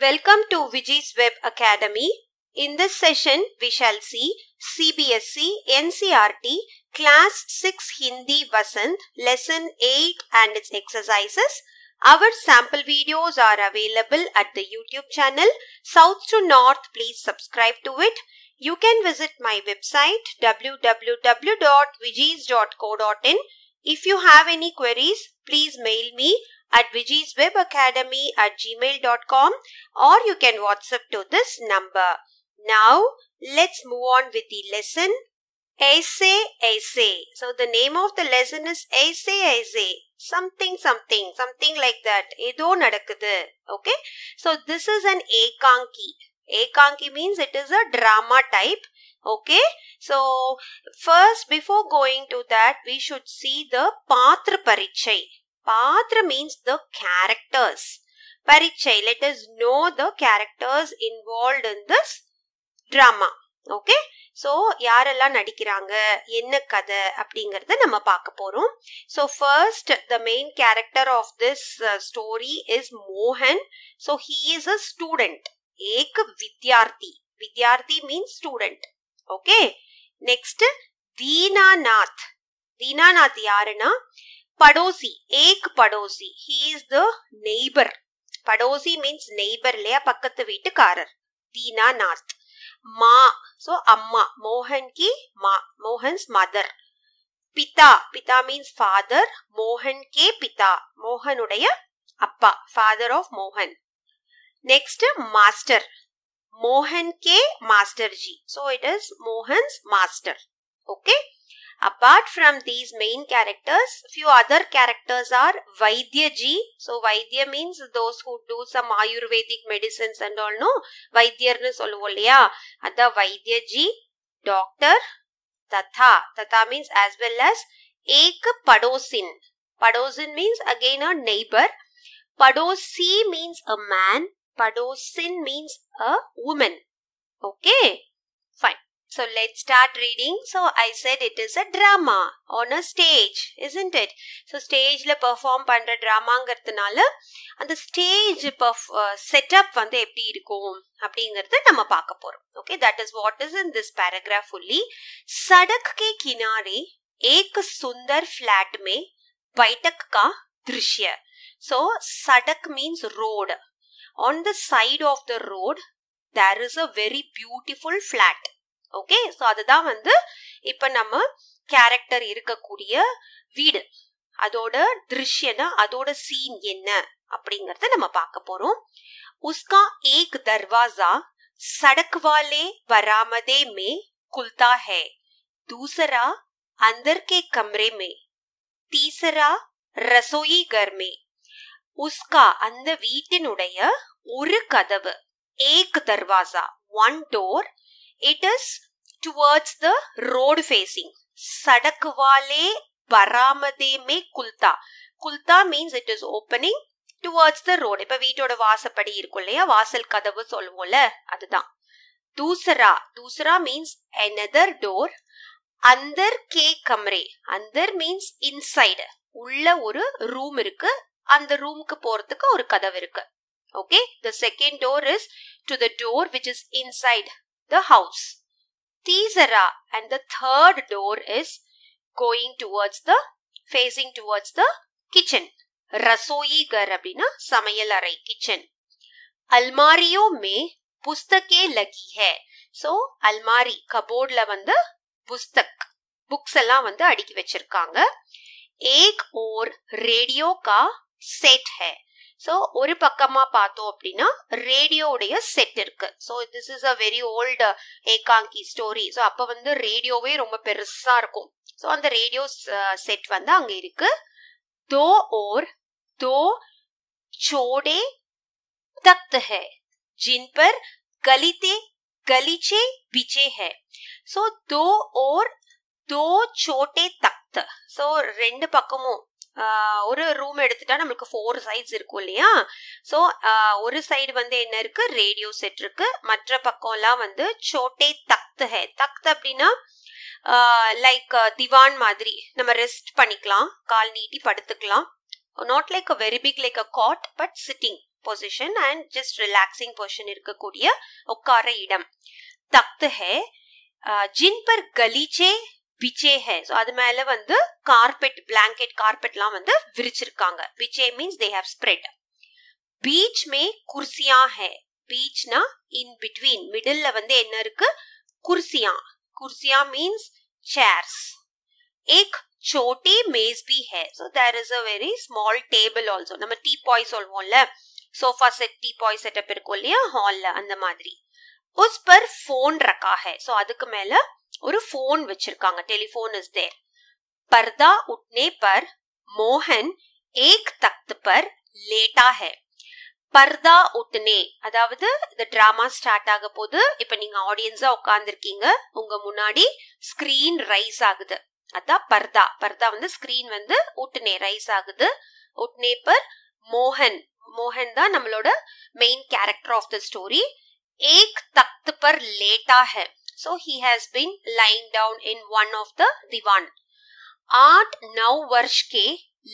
Welcome to Viji's Web Academy. In this session, we shall see CBSE NCRT Class 6 Hindi Vasant Lesson 8 and its exercises. Our sample videos are available at the YouTube channel South to North. Please subscribe to it. You can visit my website www.vijis.co.in. If you have any queries, please mail me at vijiswebacademy at gmail.com or you can WhatsApp to this number. Now, let's move on with the lesson Essay Essay. So, the name of the lesson is Essay Essay. Something, something, something like that. Edo nadakkudu. Okay. So, this is an Ekanki. Ekanki means it is a drama type. Okay. So, first before going to that, we should see the Patra Parichai. பாத்திரம் means the characters பரீட்சை let us know the characters involve in this drama okay so யாரெல்லாம் நடிக்கிறாங்க என்ன கதை அப்படிங்கிறத நம்ம பார்க்க போகிறோம் so first the main character of this story is மோகன் so he is a student ஏக் வித்யார்த்தி வித்யார்த்தி means student okay next Dinanath Dinanath யாருன்னா पड़ोसी एक पड़ोसी ही इज द नेबर படோசி மீன்ஸ் நெய்பர் இல்லையா பக்கத்து வீட்டுக்காரர் தீனாநாத் மா சோ அம்மா மோகன் கி மா மோகன்ஸ் மதர் பிதா பிதா மீன்ஸ் ஃபாதர் மோகன் கே பிதா மோகனுடைய அப்பா ஃபாதர் ஆஃப் மோகன் நெக்ஸ்ட் மாஸ்டர் மோகன் K master G so it is Mohan's master okay Apart from these main characters, few other characters are Vaidyaji. So Vaidya means those who do some Ayurvedic medicines and all no. Vaidyarnu சொல்லுவோம் இல்லையா அதான் Vaidyaji, doctor, Tatha. Tatha means as well as Ek Padosin. Padosin means again a neighbor. Padosi means a man. Padosin means a woman. Okay, fine. So let's start reading. So I said it is a drama on a stage, isn't it? So stage le perform பண்ற And the stage setup வந்து எப்படி இருக்கும் அப்படிங்கிறது நம்ம பார்க்க போறோம் okay that is what is in this paragraph fully सड़क के किनारे एक सुंदर फ्लैट में बैठक का so सड़क means road on the side of the road there is a very beautiful flat okay so அதுதான் வந்து இப்போ நம்ம கேரக்டர் இருக்கக்கூடிய வீடு அதோட திருஷ்யனா அதோட சீன் என்ன அப்படிங்கறத நம்ம பார்க்க போறோம் உஸ்கா ஏக் தர்வாசா சடக்வாலே வராமதே மே குல்தா ஹே தூசரா दूसरा अंदर के कमरे में ரசோயி கர்மே உஸ்கா அந்த வீட்டினுடைய ஒரு கதவு ஏக் தர்வாசா one door it is towards the road facing. சடக்குவாலே Baramade me குல்தா Kulta means it is opening towards the road இப்போ வீட்டோட வாசப்படி இருக்கும் இல்லையா வாசல் கதவு சொல்லுவோம்ல அதுதான் தூசரா தூசரா மீன்ஸ் எனதர் டோர் அந்தர் கே கம்ரே அந்தர் மீன்ஸ் இன்சைடு உள்ள ஒரு ரூம் இருக்கு அந்த ரூமுக்கு போறதுக்கு ஒரு கதவு இருக்கு okay the second door is to the door which is inside the house. Tisara and the third door is going towards the facing towards the kitchen. ரசோயி கர் அப்படின்னா சமையல் அறை கிச்சன் அல்மாரியோ மே புஸ்தகே லகி ஹே ஸோ அல்மாரி கபோர்ட்ல வந்து புஸ்தக் புக்ஸ் எல்லாம் வந்து அடுக்கி வச்சிருக்காங்க ஏக் ஓர் ரேடியோ கா செட் ஹே ஸோ ஒரு பக்கமாக பார்த்தோம் அப்படின்னா ரேடியோவுடைய செட் இருக்கு so this is a very old ஏகாங்கி ஸ்டோரி ஸோ அப்போ வந்து ரேடியோவே ரொம்ப பெருசாக இருக்கும் ஸோ அந்த ரேடியோ செட் uh, வந்து அங்கே இருக்கு தோ ஓர் தோ சோடே தக்த ஹே ஜின்பர் கலிதே கலிச்சே गलीचे बिछे हैं சோ தோ ஓர் தோ சோட்டே தக்த சோ ரெண்டு பக்கமும் ஒரு ரூம் எடுத்துட்டா நம்மளுக்கு ஃபோர் சைட்ஸ் இருக்கும் இல்லையா ஸோ ஒரு சைடு வந்து என்ன இருக்கு ரேடியோ செட் இருக்கு மற்ற பக்கம்லாம் வந்து சோட்டே தக்த் ஹே தக்த் அப்படின்னா லைக் திவான் மாதிரி நம்ம ரெஸ்ட் பண்ணிக்கலாம் கால் நீட்டி படுத்துக்கலாம் not like a very big like a cot but sitting position and just relaxing position இருக்கக்கூடிய உட்கார இடம் தக்த் ஹே ஜின் பர் கலீச்சே பிச்சே ஹே ஸோ அது மேல வந்து கார்பெட் பிளாங்கெட் கார்பெட்லாம் வந்து விரிச்சிருக்காங்க பிச்சே மீன்ஸ் தே ஹேவ் ஸ்ப்ரெட் பீச் மே குர்சியா ஹே பீச்னா இன் பிட்வீன் மிடில் வந்து என்ன இருக்கு குர்சியா குர்சியா மீன்ஸ் சேர்ஸ் ஏக் சோட்டி மேஸ் பி ஹே so there is a very small table also நம்ம டீ பாய் சொல்வோம்ல sofa set teapoy setup இருக்கும் இல்லையா ஹாலில் அந்த மாதிரி உஸ் பர் ஃபோன் ரக்கா ஹே ஸோ அதுக்கு மேலே ஒரு போன் வச்சிருக்காங்க டெலிபோன் இஸ் தேர் பர்தா உட்னே பர் மோகன் ஏக் தக்த் பர் லேட்டா ஹே பர்தா உட்னே அதாவது இந்த டிராமா ஸ்டார்ட் ஆக போது இப்ப நீங்க ஆடியன்ஸா உட்காந்துருக்கீங்க உங்க முன்னாடி ஸ்கிரீன் ரைஸ் ஆகுது அதான் பர்தா பர்தா வந்து ஸ்கிரீன் வந்து உட்னே ரைஸ் ஆகுது உட்னே பர் மோகன் மோகன் தான் நம்மளோட main character of the story Ek தக்த் per லேட்டா ஹே So he has been lying down in one of the दीवान आठ नौ वर्ष के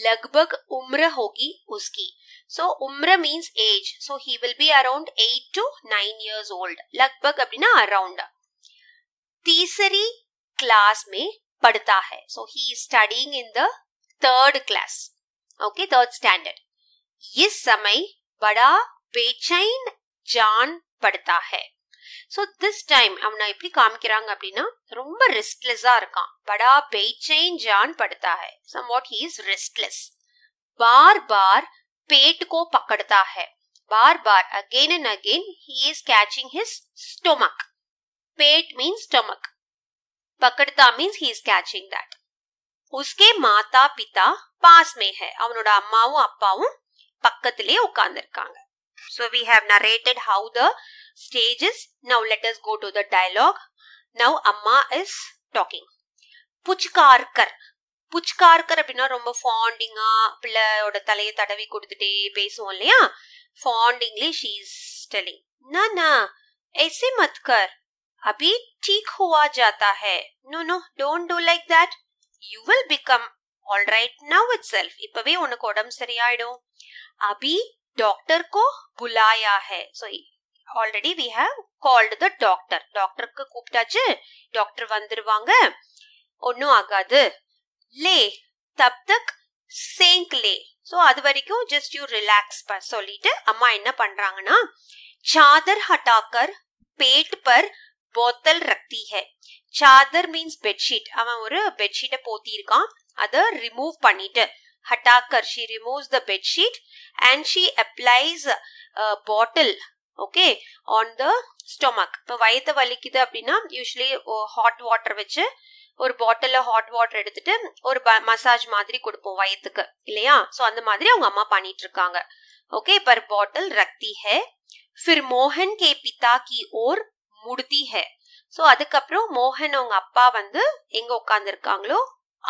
लगभग उम्र होगी उसकी सो उम्र means age so he will be around eight to nine years old लगभग अपना अराउंड तीसरी क्लास में पढ़ता है so he is studying in the third class okay third standard इस समय बड़ा बेचैन जान पड़ता है ஸோ திஸ் டைம் அவனை எப்படி காமிக்கிறாங்க அப்படின்னா ரொம்ப ரெஸ்ட்லெஸ்ஸாக இருக்கான் படா பெய்ச்சேன் जान पड़ता है somewhat he is restless बार बार पेट को पकड़ता है बार बार again and again he is catching his stomach पेट मीन्स स्टोमक पकड़ता means he is catching that उसके माता पिता पास में है அவனோட அம்மாவும் அப்பாவும் பக்கத்திலே உட்கார்ந்து இருக்காங்க so we have narrated how the stages. Now let us go to the dialogue. Now Amma is talking. புச்கார்கர் புச்கார்கர் அப்படின்னா ரொம்ப ஃபாண்டிங்கா பிள்ளையோட தலையை தடவி கொடுத்துட்டே பேசுவோம் இல்லையா ஃபாண்டிங்லி ஷீ இஸ் டெலிங் ना ना ऐसे मत कर अभी ठीक हुआ जाता है no no don't do like that you will become all right now itself இப்பவே உனக்கு உடம்பு சரியாயிடும் அபி डॉक्टर को बुलाया है so already we have called the doctor டாக்டருக்கு கூப்பிட்டாச்சு டாக்டர் வந்துருவாங்க ஒன்றும் ஆகாது லே தப் தக் சேங்க் லே ஸோ அது வரைக்கும் ஜஸ்ட் யூ ரிலாக்ஸ் ப சொல்லிட்டு அம்மா என்ன பண்ணுறாங்கன்னா சாதர் ஹட்டாக்கர் பேட் பர் போத்தல் ரக்தி ஹே சாதர் மீன்ஸ் பெட்ஷீட் அவன் ஒரு பெட்ஷீட்டை போத்தியிருக்கான் அதை ரிமூவ் பண்ணிட்டு ஹட்டாக்கர் she removes the bedsheet and she applies bottle okay on the stomach இப்போ வயத்த வலிக்குது அப்படின்னா யூஸ்வலி ஹாட் வாட்டர் வச்சு ஒரு பாட்டிலில் ஹாட் வாட்டர் எடுத்துட்டு ஒரு மசாஜ் மாதிரி கொடுப்போம் வயத்துக்கு இல்லையா ஸோ அந்த மாதிரி அவங்க அம்மா பண்ணிட்டு இருக்காங்க ओके पर बॉटल रखती है फिर மோகன் கே பிதா கி ஓர் முடுதி ஹே ஸோ அதுக்கப்புறம் மோகன் அவங்க அப்பா வந்து எங்க உட்காந்துருக்காங்களோ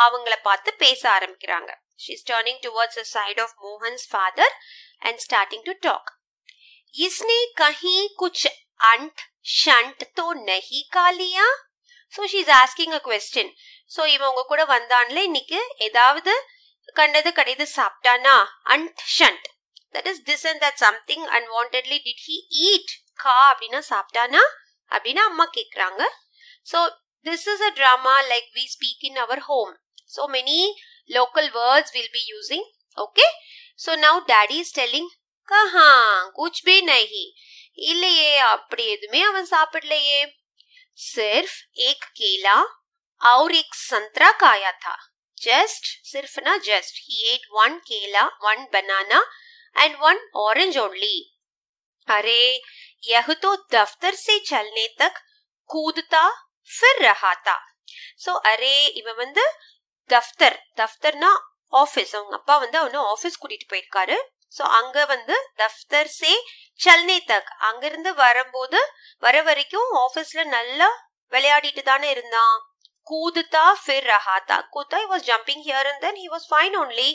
அவங்கள பார்த்து பேச ஆரம்பிக்கிறாங்க she's turning towards side of Mohan's father and starting to talk इसने कहीं कुछ अंट షంట్ తో నహి కాలియా so she asking a question so இவங்க கூட வந்தான்ல இன்னைக்கு ஏதாவது கண்டது கடைது சாப்பிட்டானா அண்ட் ஷண்ட் that is this and that something unwantedly did he eat கா அப்படின்னா சாப்பிட்டானா அப்படின்னு அம்மா கேட்குறாங்க so this is a drama like we speak in our home so many local words will be using okay so now daddy is telling கஹா குச்பி நஹி இல்லையே அப்படி எதுவுமே அவன் சாப்பிடலையே सिर्फ एक केला और एक संतरा खाया था जस्ट सिर्फ ना जस्ट ही एट वन केला one banana and one orange only अरे यह तो दफ्तर से चलने तक कूदता फिर रहा था சோ அரே இவன் வந்து தஃப்தர் தஃப்தர்னா ஆஃபீஸ் அவங்க அப்பா வந்து அவனை ஆஃபீஸ் கூட்டிட்டு போயிருக்காரு சோ அங்க வந்து தஃப்தர் சே சல்னே தக் அங்கிருந்து வரும்போது வர வரைக்கும் ஆபீஸ்ல நல்லா விளையாடிட்டு தானே இருந்தான் கூதுதா ஃபிர் ரஹா தா கூதா he was jumping here and then he was fine only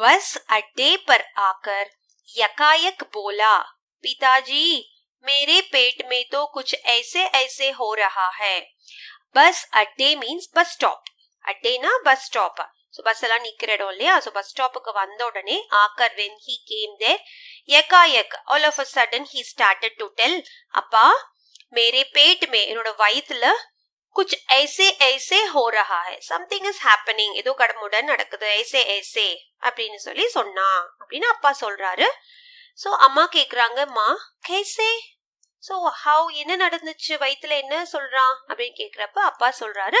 bus अड्डे पर आकर यकायक बोला पिताजी मेरे पेट में तो कुछ ऐसे ऐसे हो रहा है बस अड्डे मीन्स बस स्टॉप अड्डे ना बस स्टॉप ஸோ பஸ் எல்லாம் நிற்கிற இடம் இல்லையா ஸோ பஸ் ஸ்டாப்புக்கு வந்த உடனே ஆக்கர் வென் ஹி கேம் தேர் எக்கா எக் all of a sudden he started to tell அப்பா மேரே பேட் மே என்னோட வயிற்றுல குச் ஐசே ஐசே ஹோ ரஹா ஹே சம்திங் இஸ் ஹேப்பனிங் ஏதோ கடமுடன் நடக்குது ஐசே ஐசே அப்படின்னு சொல்லி சொன்னா அப்படின்னு அப்பா சொல்றாரு ஸோ அம்மா கேட்குறாங்க மா கேசே ஸோ ஹவு என்ன நடந்துச்சு வயிற்றுல என்ன சொல்கிறான் அப்படின்னு கேட்குறப்ப அப்பா சொல்கிறாரு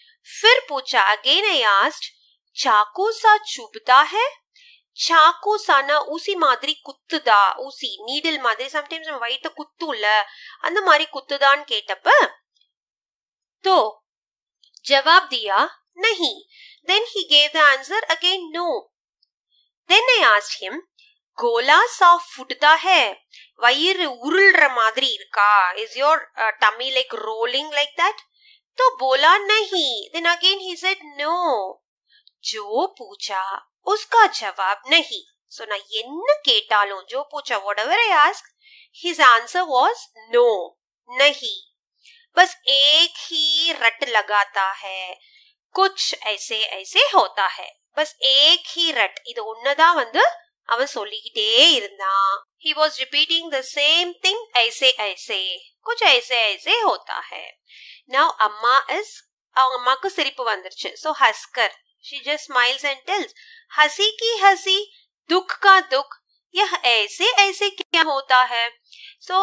फिर पूछा अगेन आई आस्ट चाकू सा चुभता है ಚಾಕು ಸಾನ ஊசி மாதிரி குத்துதா ஊசி நீடில் மாதிரி சம்டைம்ஸ் நம்ம வயிற்ற குத்தும்ல அந்த மாதிரி குத்துதான்னு கேட்டப்ப तो जवाब दिया नहीं then he gave the answer again no then i asked him கோலா சா ஃபுட்தா ஹே வயிறு உருள்ற மாதிரி இருக்கா is your tummy like rolling like that तो बोला नहीं then again he said no जो पूछा उसका जवाब नहीं so நான் என்ன கேட்டாலும் जो पूछा whatever I ask his answer was no नहीं बस एक ही रट लगाता है कुछ ऐसे ऐसे होता है बस एक ही रट இது उन्नदा வந்து அவன் சொல்லிக்கிட்டே இருந்தான் he was repeating the same thing ऐसे ऐसे कुछ ऐसे ऐसे होता है now अम्मा is அவங்க அம்மாக்கு சிரிப்பு வந்துருச்சு so ஹஸ்கர் she just smiles and tells हंसी की हंसी दुख का दुख यह ऐसे ऐसे क्या होता है ஸோ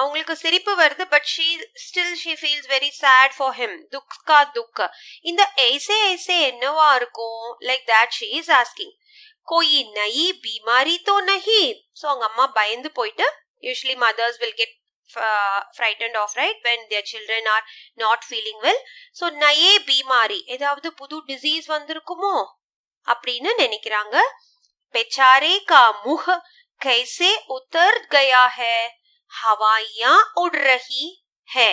அவங்களுக்கு சிரிப்பு வருது but she still she feels very sad for him துக்கா துக்க இந்த ஐசே ஐசே என்னவா இருக்கும் like that she is asking கோயி நயி பீமாரி தோ நஹி ஸோ அவங்க அம்மா பயந்து போயிட்டு usually mothers will get and of right when their children are not feeling well so நயே பீமாரி ஏதாவது புது டிசீஸ் வந்திருக்குமோ அப்படின்னு நினைக்கிறாங்க பெச்சாரே கா முக கைசே உத்தர் கயா ஹே ஹவாயா உட் ரஹி ஹே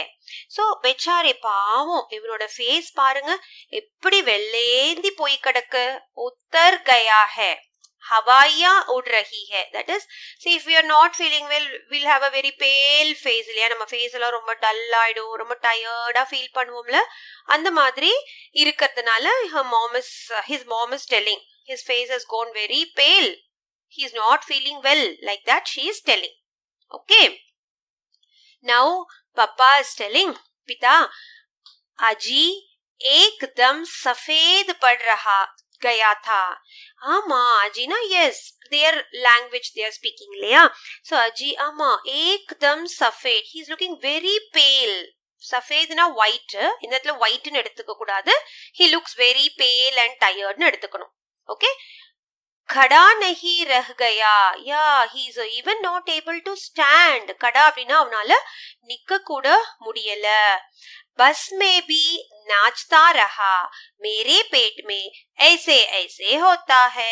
ஸோ பெச்சாரி பாவம் இவனோட ஃபேஸ் பாருங்க எப்படி வெள்ளேந்தி போய் கிடக்கு உத்தர் கயா ஹே ஹவாயா உட் ரஹி ஹே that is see if you are not feeling well will have a very pale face இல்லையா நம்ம ஃபேஸ் எல்லாம் ரொம்ப டல் ஆயிடும் ரொம்ப டயர்டாக ஃபீல் பண்ணுவோம்ல அந்த மாதிரி இருக்கிறதுனால her is his is telling his face is gone very pale he is not feeling well like that she is telling okay Now Papa is பிதா அஜி Aji एकदम सफेद पड़ रहा गया ஆமா அஜினா as their language they're speaking இல்லையா so அஜி ஆமா ஏக்தம் சஃபேட் he is looking very pale சஃபேதுனா ஒயிட் இந்த இடத்துல ஒயிட்னு எடுத்துக்க கூடாது he looks very pale and டயர்ட்னு எடுத்துக்கணும் ஓகே खड़ा नहीं रह गया या he is even not able to stand खड़ा அப்படினா அவனால நிக்க கூட முடியல बस में भी नाचता रहा मेरे पेट में ऐसे ऐसे होता है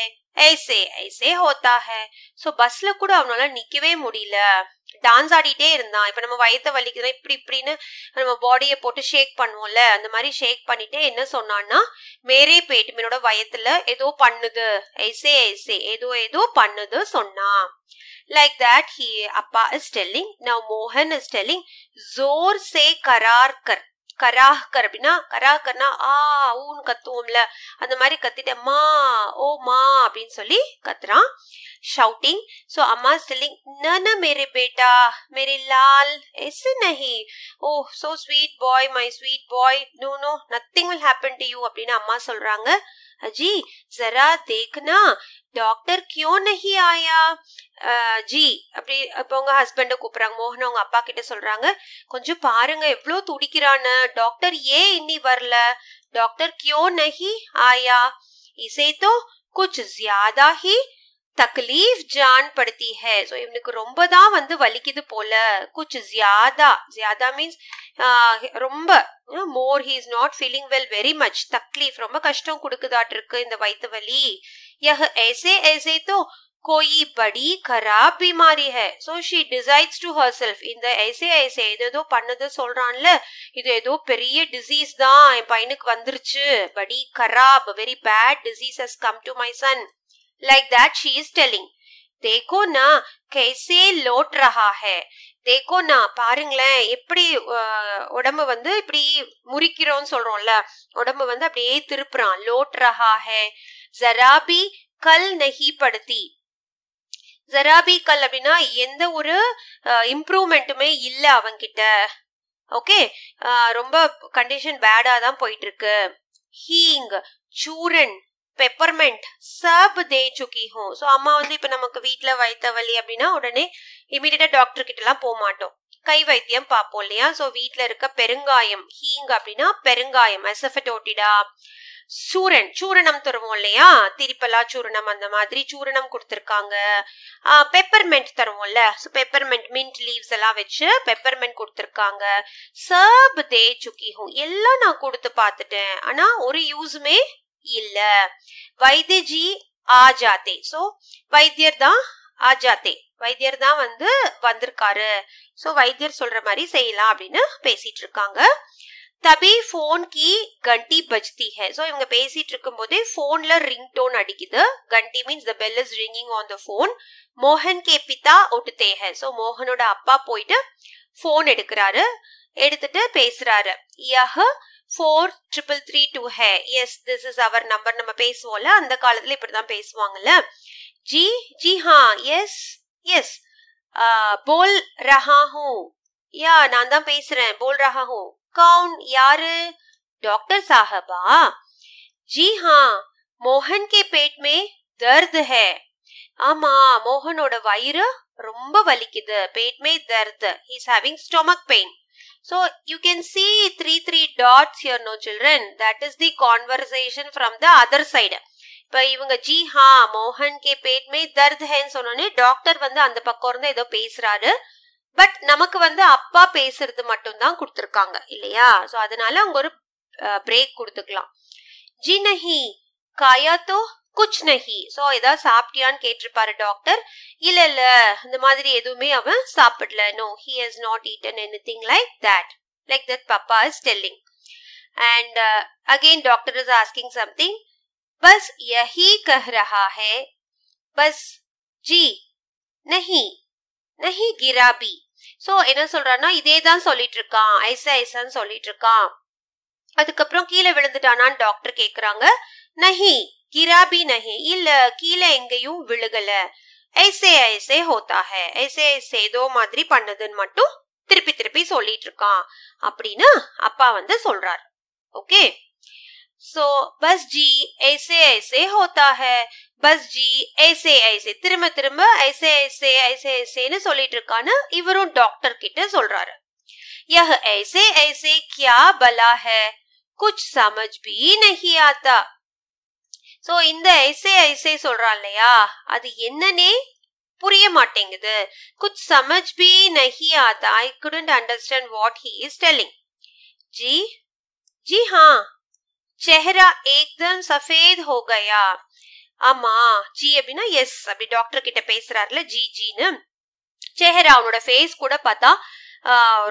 ऐसे ऐसे होता है सो बस கூட निकवे நிக்கவே முடியல டான்ஸ் ஆடிட்டே இருந்தான் இப்போ நம்ம வயத்தை வலிக்கிறோம் இப்படி இப்படின்னு நம்ம பாடியை போட்டு ஷேக் பண்ணுவோம்ல அந்த மாதிரி ஷேக் பண்ணிட்டு என்ன சொன்னான்னா மேரே போயிட்டு என்னோட வயத்துல ஏதோ பண்ணுது ஐசே ஐசே ஏதோ ஏதோ பண்ணுது சொன்னான் லைக் தட் ஹி அப்பா இஸ் டெல்லிங் நவ் மோகன் இஸ் டெல்லிங் ஜோர் சே கரார்கர் கராஹ்கர் அப்படின்னா கராஹ்கர்னா ஆ ஊன்னு கத்துவோம்ல அந்த மாதிரி கத்திட்டு மா ஓ மா அப்படின்னு சொல்லி கத்துறான் ஷவுட்டிங் ஸோ அம்மா ஸ்டில்லிங் நன மேரே பேட்டா மேரே லால் எஸ் நஹி oh so sweet boy my sweet boy no no nothing will happen to you அப்படின்னு அம்மா சொல்றாங்க அஜி ஜரா தேக்னா டாக்டர் கியோ நஹி ஆயா ஜி அப்படி இப்போ உங்க ஹஸ்பண்டை கூப்பிடுறாங்க மோகன் அவங்க அப்பா கிட்ட சொல்றாங்க கொஞ்சம் பாருங்க எவ்வளோ துடிக்கிறான்னு டாக்டர் ஏன் இன்னி வரல டாக்டர் கியோ நஹி ஆயா இசை தோ குச் ஜியாதா ஹி தக்லீஃப் ஜான் படுத்தி ஹே ஸோ இவனுக்கு ரொம்ப தான் வந்து வலிக்குது போல குச் ஜியாதா ஜியாதா மீன்ஸ் ரொம்ப more he is not feeling well very much தக்லீஃப் ரொம்ப கஷ்டம் கொடுக்குதாட்டிருக்கு இந்த வயிற்று வலி यह ऐसे ऐसे तो कोई बड़ी खराब बीमारी है so she decides to herself இந்த ஐசே ஐசே இது ஏதோ பண்ணதை சொல்றான்ல இது ஏதோ பெரிய டிசீஸ் தான் என் பையனுக்கு வந்துருச்சு படி கராப் very bad disease has come to my son like that she is telling தேக்கோ நா கைசே லோட் ரஹா ஹே தேக்கோ நா பாருங்களேன் எப்படி உடம்பு வந்து இப்படி முறிக்கிறோம்னு சொல்றோம்ல உடம்பு வந்து அப்படியே திருப்புறான் லோட் ரஹா ஹே ஜராபி கல் நெஹி படுத்தி ஜராபி கல் அப்படின்னா எந்த ஒரு இம்ப்ரூவ்மெண்ட்டுமே இல்லை அவங்கிட்ட ஓகே ரொம்ப கண்டிஷன் பேடா தான் போயிட்டு இருக்கு ஹீங் சூரன் பெப்பர்மெண்ட் சப் தே சுக்கி ஹோ ஸோ அம்மா வந்து இப்போ நமக்கு வீட்டில் வைத்த வலி அப்படின்னா உடனே இமீடியட்டா டாக்டர் கிட்டலாம் போக மாட்டோம் கை வைத்தியம் பார்ப்போம் இல்லையா ஸோ வீட்டில் இருக்க பெருங்காயம் ஹீங் அப்படின்னா பெருங்காயம் எசஃபட்டோட்டிடா சூரன் சூரணம் தருவோம் இல்லையா திரிப்பலா சூரணம் அந்த மாதிரி சூரணம் கொடுத்துருக்காங்க பெப்பர்மெண்ட் தருவோம்ல ஸோ பெப்பர்மெண்ட் மின்ட் லீவ்ஸ் எல்லாம் வச்சு பெப்பர்மெண்ட் கொடுத்துருக்காங்க சர்ப் தே சுக்கி ஹோ எல்லாம் நான் கொடுத்து பார்த்துட்டேன் ஆனா ஒரு யூஸுமே இல்ல வைத்தியஜி ஆஜாத்தே ஸோ வைத்தியர் தான் ஆஜாத்தே வைத்தியர் தான் வந்து வந்திருக்காரு ஸோ வைத்தியர் சொல்ற மாதிரி செய்யலாம் அப்படின்னு பேசிட்டு இருக்காங்க தபி ஃபோன் கி கண்டி பஜ்தி ஹே ஸோ இவங்க பேசிட்டு இருக்கும் போதே ஃபோன்ல ரிங் டோன் அடிக்குது கண்டி means the bell is ringing on the phone மோகன் கே பிதா ஒட்டுத்தே ஹே ஸோ மோகனோட அப்பா போயிட்டு ஃபோன் எடுக்கிறாரு எடுத்துட்டு பேசுறாரு யஹ் ஃபோர் ட்ரிபிள் த்ரீ டூ ஹே yes this is our number நம்ம பேசுவோம்ல அந்த காலத்தில் இப்படி தான் பேசுவாங்கல்ல ஜி ஜி ஹா எஸ் எஸ் போல் ரஹா யா நான் தான் பேசுறேன் போல் ரஹா கவுன் யாரு டாக்டர் साहबा ஜி हाँ மோகன் கே பேட் மே தர்த் ஹே ஆமா மோகனோட வயிறு ரொம்ப வலிக்குது பேட் மே தர்த் is having stomach pain so you can see three three dots here no children that is the conversation from the other side இப்போ இவங்க ஜி ஹா மோகன் கே பேட் மே தர்த் ஹேன்னு சொன்னோன்னே டாக்டர் வந்து அந்த பக்கம் இருந்து ஏதோ பேசுறாரு பட் நமக்கு வந்து அப்பா பேசுறது மட்டும்தான் கொடுத்துருக்காங்க இல்லையா ஸோ அதனால அவங்க ஒரு பிரேக் கொடுத்துக்கலாம் ஜி நஹி காயா தோ குச் நஹி ஸோ ஏதாவது சாப்பிட்டியான்னு கேட்டிருப்பாரு டாக்டர் இல்ல இல்ல இந்த மாதிரி எதுவுமே அவன் சாப்பிடல no he has not eaten anything like that like that papa is telling and again doctor is asking something பஸ் யஹி கஹ் ரஹா ஹே பஸ் ஜி நஹி நஹி கிராபி ஸோ என்ன சொல்றான்னா இதே தான் சொல்லிட்டு இருக்கான் ஐசா ஐசான்னு சொல்லிட்டு இருக்கான் அதுக்கப்புறம் கீழே விழுந்துட்டானான்னு டாக்டர் கேக்குறாங்க நஹி கிராபி நஹி இல்ல கீழே எங்கேயும் விழுகல ஐசே ஐசே ஹோத்தா ஹே ஐசே ஐசே ஏதோ மாதிரி பண்ணுதுன்னு மட்டும் திருப்பி திருப்பி சொல்லிட்டு இருக்கான் அப்படின்னு அப்பா வந்து சொல்றார் ஓகே ஸோ பஸ் ஜி ஐசே ஐசே ऐसे பஸ் ஜி ஐசே ஐசே திரும்ப திரும்ப ஐசே ஐசே ஐசே ஐசேன்னு சொல்லிட்டு இருக்கான்னு இவரும் டாக்டர் கிட்ட சொல்றாரு யஹ ஐசே ஐசே கியா பலா है குச் சமஜ் பி நஹி ஆதா சோ இந்த ஐசே ஐசே சொல்றான் இல்லையா அது என்னன்னே புரிய மாட்டேங்குது குச் சமஜ் பி நஹி ஆதா I couldn't understand what he is telling ஜி ஜி ஹாं चेहरा एकदम सफेद हो गया ஆமா ஜி அப்படின்னா எஸ் அப்படி டாக்டர் கிட்ட பேசுறாருல ஜி ஜின்னு சேஹரா அவனோட ஃபேஸ் கூட பார்த்தா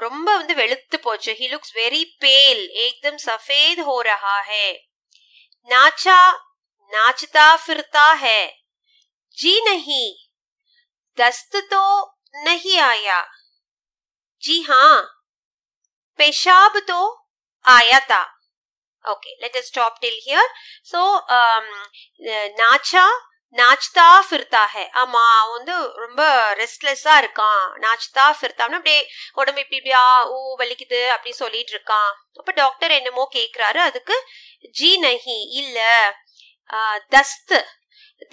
ரொம்ப வந்து வெளுத்து போச்சு ஹி லுக்ஸ் வெரி பேல் एकदम सफेद हो रहा है नाचा नाचता फिरता है जी नहीं दस्त तो नहीं आया जी हाँ पेशाब तो आया था Okay, let us stop till here. So, um, eh, Nacha நாச்தா ஃபிர்தா ஆமா அவன் வந்து ரொம்ப ரெஸ்ட்லெஸ்ஸா இருக்கான் நாச்தா ஃபிர்தான்னு அப்படியே உடம்பு இப்படி இப்படியா ஊ வலிக்குது அப்படி சொல்லிட்டு இருக்கான் அப்ப டாக்டர் என்னமோ கேக்குறாரு அதுக்கு ஜி நஹி இல்ல தஸ்து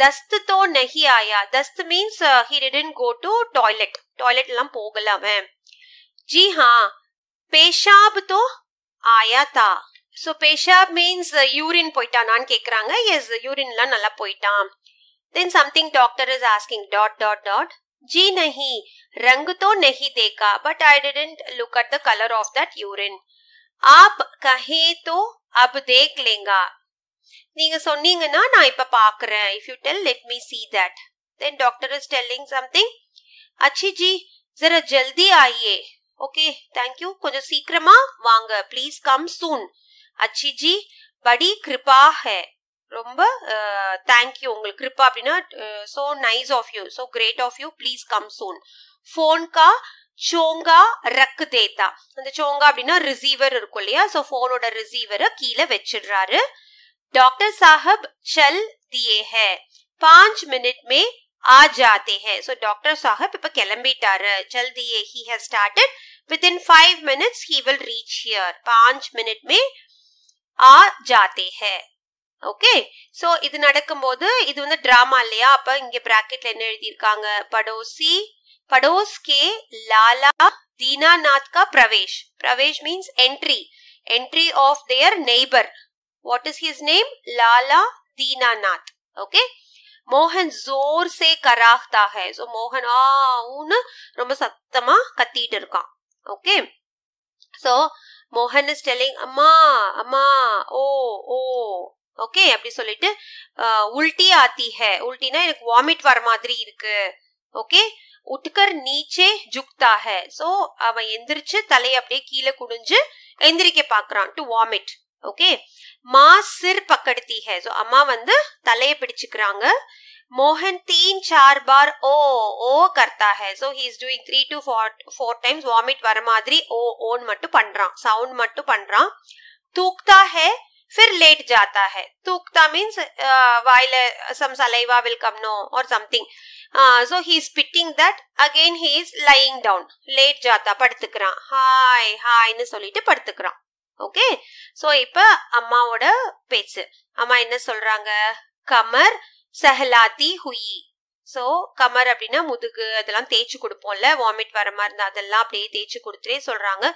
தஸ்து தோ நஹி ஆயா தஸ்த் means he didn't go to toilet toilet எல்லாம் போகல அவன் ஜி ஹா பேஷாப் தோ ஆயா தா ஸோ பேஷாப் மீன்ஸ் யூரின் போயிட்டானான்னு கேட்குறாங்க எஸ் யூரின்லாம் நல்லா போயிட்டான் then something doctor is asking dot dot dot जी नहीं रंग तो नहीं देखा but I didn't look at the colour of that urine आप कहे तो अब देख लेगा நீங்க சொன்னீங்கன்னா நான் இப்ப பாக்குறேன் if you tell let me see that then doctor is telling something अच्छी जी जरा जल्दी आइए ओके थैंक यू கொஞ்சம் சீக்கிரமா வாங்க ப்ளீஸ் கம் சூன் अच्छी जी बड़ी कृपा है ரொம்ப थैंक यू உங்கள் कृपा அப்டினா so nice of you so great of you please come soon phone கா சோங்கா रख தேதா அந்த சோங்கா அப்டினா ரிசீவர் இருக்கு இல்லையா சோ ஃபோனோட ரிசீவரை கீழ வெச்சிட்றாரு டாக்டர் 사ஹப் செல் திஏ है 5 मिनिट में आ जाते हैं सो डॉक्टर साहब அப்ப கிளம்பிட்டார செல் திஏ he has started within 5 minutes he will reach here 5 minute में ஆ ஜாத்தே ஹே ஓகே ஸோ இது நடக்கும்போது இது வந்து டிராமா இல்லையா அப்ப இங்க பிராக்கெட்ல என்ன எழுதியிருக்காங்க படோசி படோஸ் கே லாலா தீனாநாத் கா பிரவேஷ் பிரவேஷ் means entry entry of their neighbour what is his name Lala Dinanath okay மோகன் ஜோர் சே கராஹ்தா ஹை சோ மோகன் ஆன்னு ரொம்ப சத்தமா கத்திட்டு இருக்கான் ஓகே சோ மோகன் இஸ் டெல்லிங் அம்மா அம்மா ஓ ஓ ஓகே அப்படி சொல்லிட்டு உல்டி ஆத்தி ஹே உல்டினா எனக்கு வாமிட் வர மாதிரி இருக்கு ஓகே உட்கர் நீச்சே ஜுக்தா ஹே ஸோ அவன் எந்திரிச்சு தலையை அப்படியே கீழே குடிஞ்சு எந்திரிக்க பார்க்குறான் டு வாமிட் ஓகே மா சிர் பக்கடுத்தி ஹே ஸோ அம்மா வந்து தலையை பிடிச்சுக்கிறாங்க मोहन तीन चार बार ओ ओ करता है so he is doing three to four times vomit வர மாதிரி ஓ ஓன் மட்டும் பண்றான் சவுண்ட் மட்டும் பண்றான் தூக்கता है फिर लेट जाता है तूकता means while some saliva will come no और something so he is spitting that again he is lying down लेट जाता படுத்துக்கிறான் ஹாய் ஹாய்னு சொல்லிட்டு படுத்துக்கிறான் ஓகே சோ இப்ப அம்மாவோட பேச்சு அம்மா என்ன சொல்றாங்க கமர் சஹலாத்தி ஹுயி ஸோ கமர் அப்படின்னா முதுகு அதெல்லாம் தேய்ச்சி கொடுப்போம்ல வாமிட் வர மாதிரி இருந்தா அதெல்லாம் அப்படியே தேய்ச்சி கொடுத்துட்டே சொல்றாங்க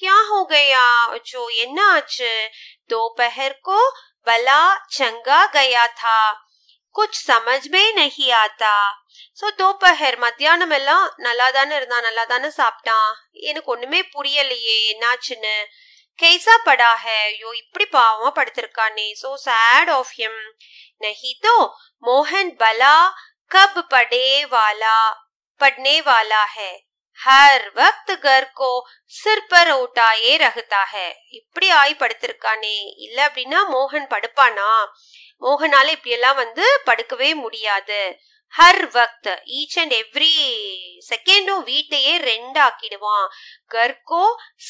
கியா ஹோ கயா அச்சோ என்ன ஆச்சு கோ பலா சங்கா கயா தா குச் சமஜ்மே நகி ஆத்தா ஸோ தோப்பஹர் மத்தியானம் எல்லாம் நல்லா தானே இருந்தான் நல்லா தானே சாப்பிட்டான் எனக்கு ஒண்ணுமே புரியலையே என்னாச்சுன்னு கேசா படாஹ ஐயோ இப்படி பாவமா படுத்திருக்கானே ஸோ சேட் ஆஃப் ஹிம் नहीं तो मोहन बला कब पड़े वाला पड़ने वाला है ஹர் வக்த் கர்கோ சிர் பர் ஓட்டாயே ரகுதாக இப்படி ஆய் படுத்திருக்கானே இல்ல அப்படின்னா மோகன் படுப்பானா மோகனால இப்படி எல்லாம் வந்து படுக்கவே முடியாது ஹர் வக்த் ஈச் அண்ட் எவ்ரி செகண்டும் வீட்டையே ரெண்டாக்கிடுவான் ஆக்கிடுவான் கர்கோ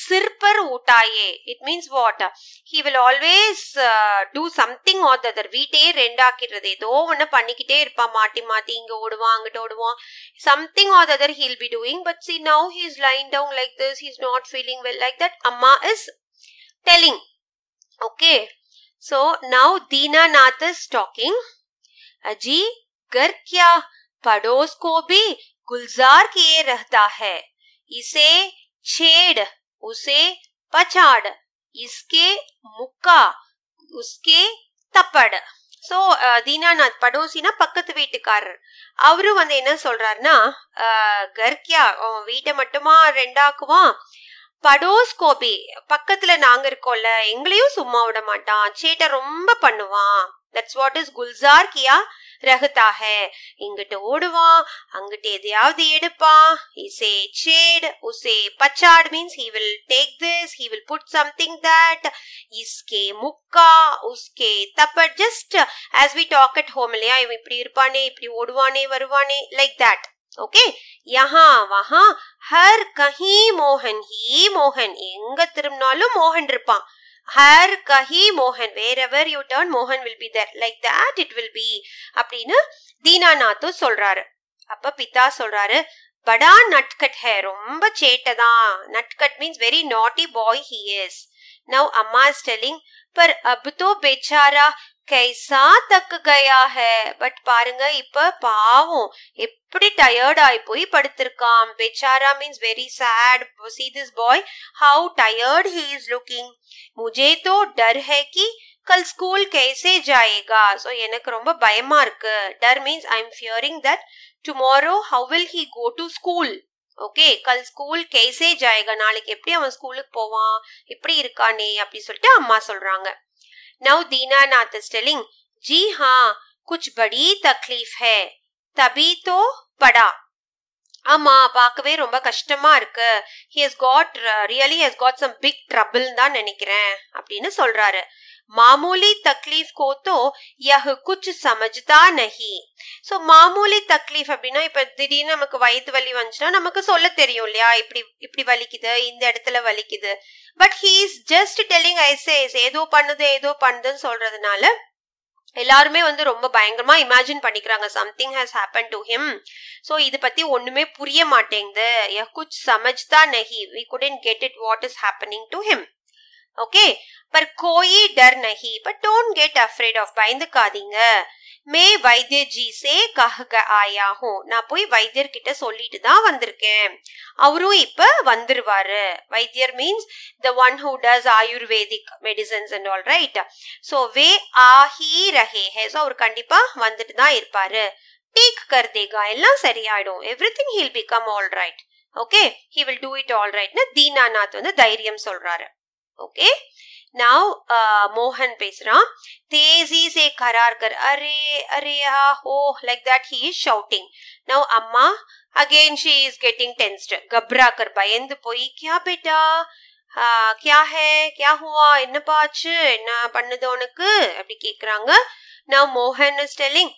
சிற்பர் ஊட்டாயே it means what he will always do something or other வீட்டையே ரெண்டு ஆக்கிடுறது ஏதோ ஒன்று பண்ணிக்கிட்டே இருப்பான் மாட்டி மாட்டி இங்கே ஓடுவான் அங்கிட்ட ஓடுவான் something or other he'll be doing but see now he is lying down like this he's not feeling well like that அம்மா is telling okay so now Dinanath is talking அஜி कर क्या पड़ोस को भी गुलजार किए रहता है इसे छेड़ उसे पछाड़ इसके முக்கா உஸ்கே तपड़ ஸோ தீனாநாத் படோசினா பக்கத்து வீட்டுக்காரர் அவரும் வந்து என்ன சொல்றாருன்னா கர்கியா வீட்டை மட்டுமா ரெண்டாக்குவான் படோஸ்கோபி பக்கத்துல நாங்க இருக்கோம்ல எங்களையும் சும்மா விட மாட்டான் சேட்டை ரொம்ப பண்ணுவான் தட்ஸ் வாட் இஸ் குல்சார் கியா ரகுதாக இங்கிட்டு ஓடுவான் அங்கிட்டு எதையாவது எடுப்பான் இசே சேட் உசே பச்சாட் means he will take this he will put something that இஸ்கே முக்கா உஸ்கே தப்பட் just as we talk at home இல்லையா இவன் இப்படி இருப்பானே இப்படி ஓடுவானே வருவானே லைக் தட் ஓகே யஹா வஹா ஹர் கஹி மோகன் ஹி மோகன் எங்க திரும்பினாலும் மோகன் இருப்பான் ஹர் கஹி மோகன் வேர் எவர் யூ டர்ன் மோகன் will be there like that it will be அப்படின்னு தீனாநாத்தும் சொல்றாரு அப்ப பிதா சொல்றாரு படா நட்கட் ஹே ரொம்ப சேட்டதான் நட்கட் means very naughty boy he is now அம்மா இஸ் டெல்லிங் பர் अब பேச்சாரா கைசா தக்கு கயா பட் பாருங்க இப்ப பாவம் எப்படி டயர்ட் ஆகி போய் படுத்திருக்கான் பெச்சாரா means very sad see this boy how tired he is looking முஜே தோ டர் ஹே கி கல் ஸ்கூல் கேசே ஜாயேகா ஸோ எனக்கு ரொம்ப பயமா இருக்கு டர் means I am fearing that tomorrow how will he go to school okay கல் ஸ்கூல் கேசே ஜாயேகா நாளைக்கு எப்படி அவன் ஸ்கூலுக்கு போவான் எப்படி இருக்கானே அப்படி சொல்லிட்டு அம்மா சொல்றாங்க Now Dinanath is telling, जी हाँ कुछ बड़ी तकलीफ है तभी तो पड़ा ஆமா பார்க்கவே ரொம்ப கஷ்டமா இருக்கு he has got really has got some big trouble தான் நினைக்கிறேன் அப்படின்னு சொல்றாரு मामूली तकलीफ को तो यह कुछ समझता नहीं ஸோ மாமூலி தக்லீஃப் அப்படின்னா இப்போ திடீர்னு நமக்கு வயிற்று வலி வந்துச்சுன்னா நமக்கு சொல்ல தெரியும் இல்லையா இப்படி இப்படி வலிக்குது இந்த இடத்துல வலிக்குது but he is just telling ஐசேஸ் ஏதோ பண்ணுது ஏதோ பண்ணுதுன்னு சொல்றதுனால எல்லாருமே வந்து ரொம்ப பயங்கரமா இமேஜின் பண்ணிக்கிறாங்க something has happen to him so இதை பத்தி ஒண்ணுமே புரிய மாட்டேங்குது யஹ் குச் சமஜ்தா நஹி we couldn't get it what is happening to him okay பர் கோயி டர் நஹி but don't get afraid of பயந்துக்காதீங்க மே வைத்திய சே கஹக ஆயாகும் நான் போய் வைத்தியர்கிட்ட சொல்லிட்டு தான் வந்திருக்கேன் அவரும் இப்ப வந்துருவாரு வைத்தியர் means the one who does ayurvedic medicines and all right so வே ஆஹி ரஹே ஹே ஸோ அவர் கண்டிப்பா வந்துட்டு தான் இருப்பாரு டீக் கர்தேகா எல்லாம் சரியாயிடும் everything he'll become all right okay he will do it all ரைட்னு தீனாநாத் வந்து தைரியம் சொல்றாரு ஓகே நவ் மோகன் பேசுறான் தேசி சே கரார்கர் அரே அரே ஹோ like that he is shouting now அம்மா again she is getting tensed கப்ராகர் பயந்து போய் கியா பேட்டா கியா ஹே கியா ஹுவா என்ன பாச்சு என்ன பண்ணுது உனக்கு அப்படி கேட்குறாங்க நவ் மோகன் இஸ் டெல்லிங்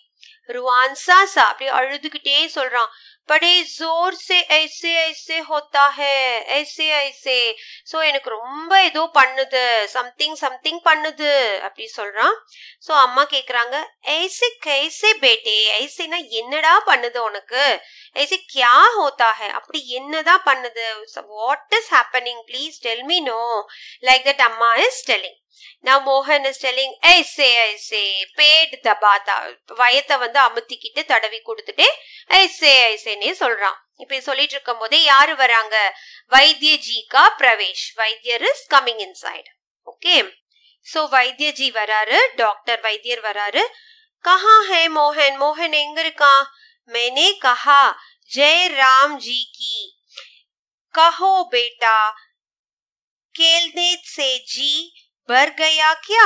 ருவான்சாசா அப்படி அழுதுகிட்டே சொல்றான் बड़े जोर से ऐसे ऐसे होता है ऐसे ऐसे ஸோ எனக்கு ரொம்ப ஏதோ பண்ணுது சம்திங் சம்திங் பண்ணுது அப்படி சொல்கிறான் ஸோ அம்மா கேட்குறாங்க ஐசே கைசே பேட்டே ஐசேனா என்னடா பண்ணுது உனக்கு ऐसे கியா ஹோத்தா ஹே அப்படி என்னதான் பண்ணுது what is happening please tell me no like that அம்மா இஸ் டெல்லிங் நான் மோகன் இஸ் டெல்லிங் ஐசே ஐசே பேட் தபாதா வயத்தை வந்து அமுத்திக்கிட்டு தடவி கொடுத்துட்டு ஐசே ஐசேன்னே சொல்றான் இப்ப சொல்லிட்டு இருக்கும் போதே யாரு வராங்க வைத்திய ஜி பிரவேஷ் வைத்தியர் is coming inside okay so வைத்தியஜி ஜி வராரு டாக்டர் வைத்தியர் வராரு கஹா ஹே மோகன் மோகன் எங்க இருக்கான் मैंने कहा जय राम जी की कहो बेटा खेलने से जी भर गया क्या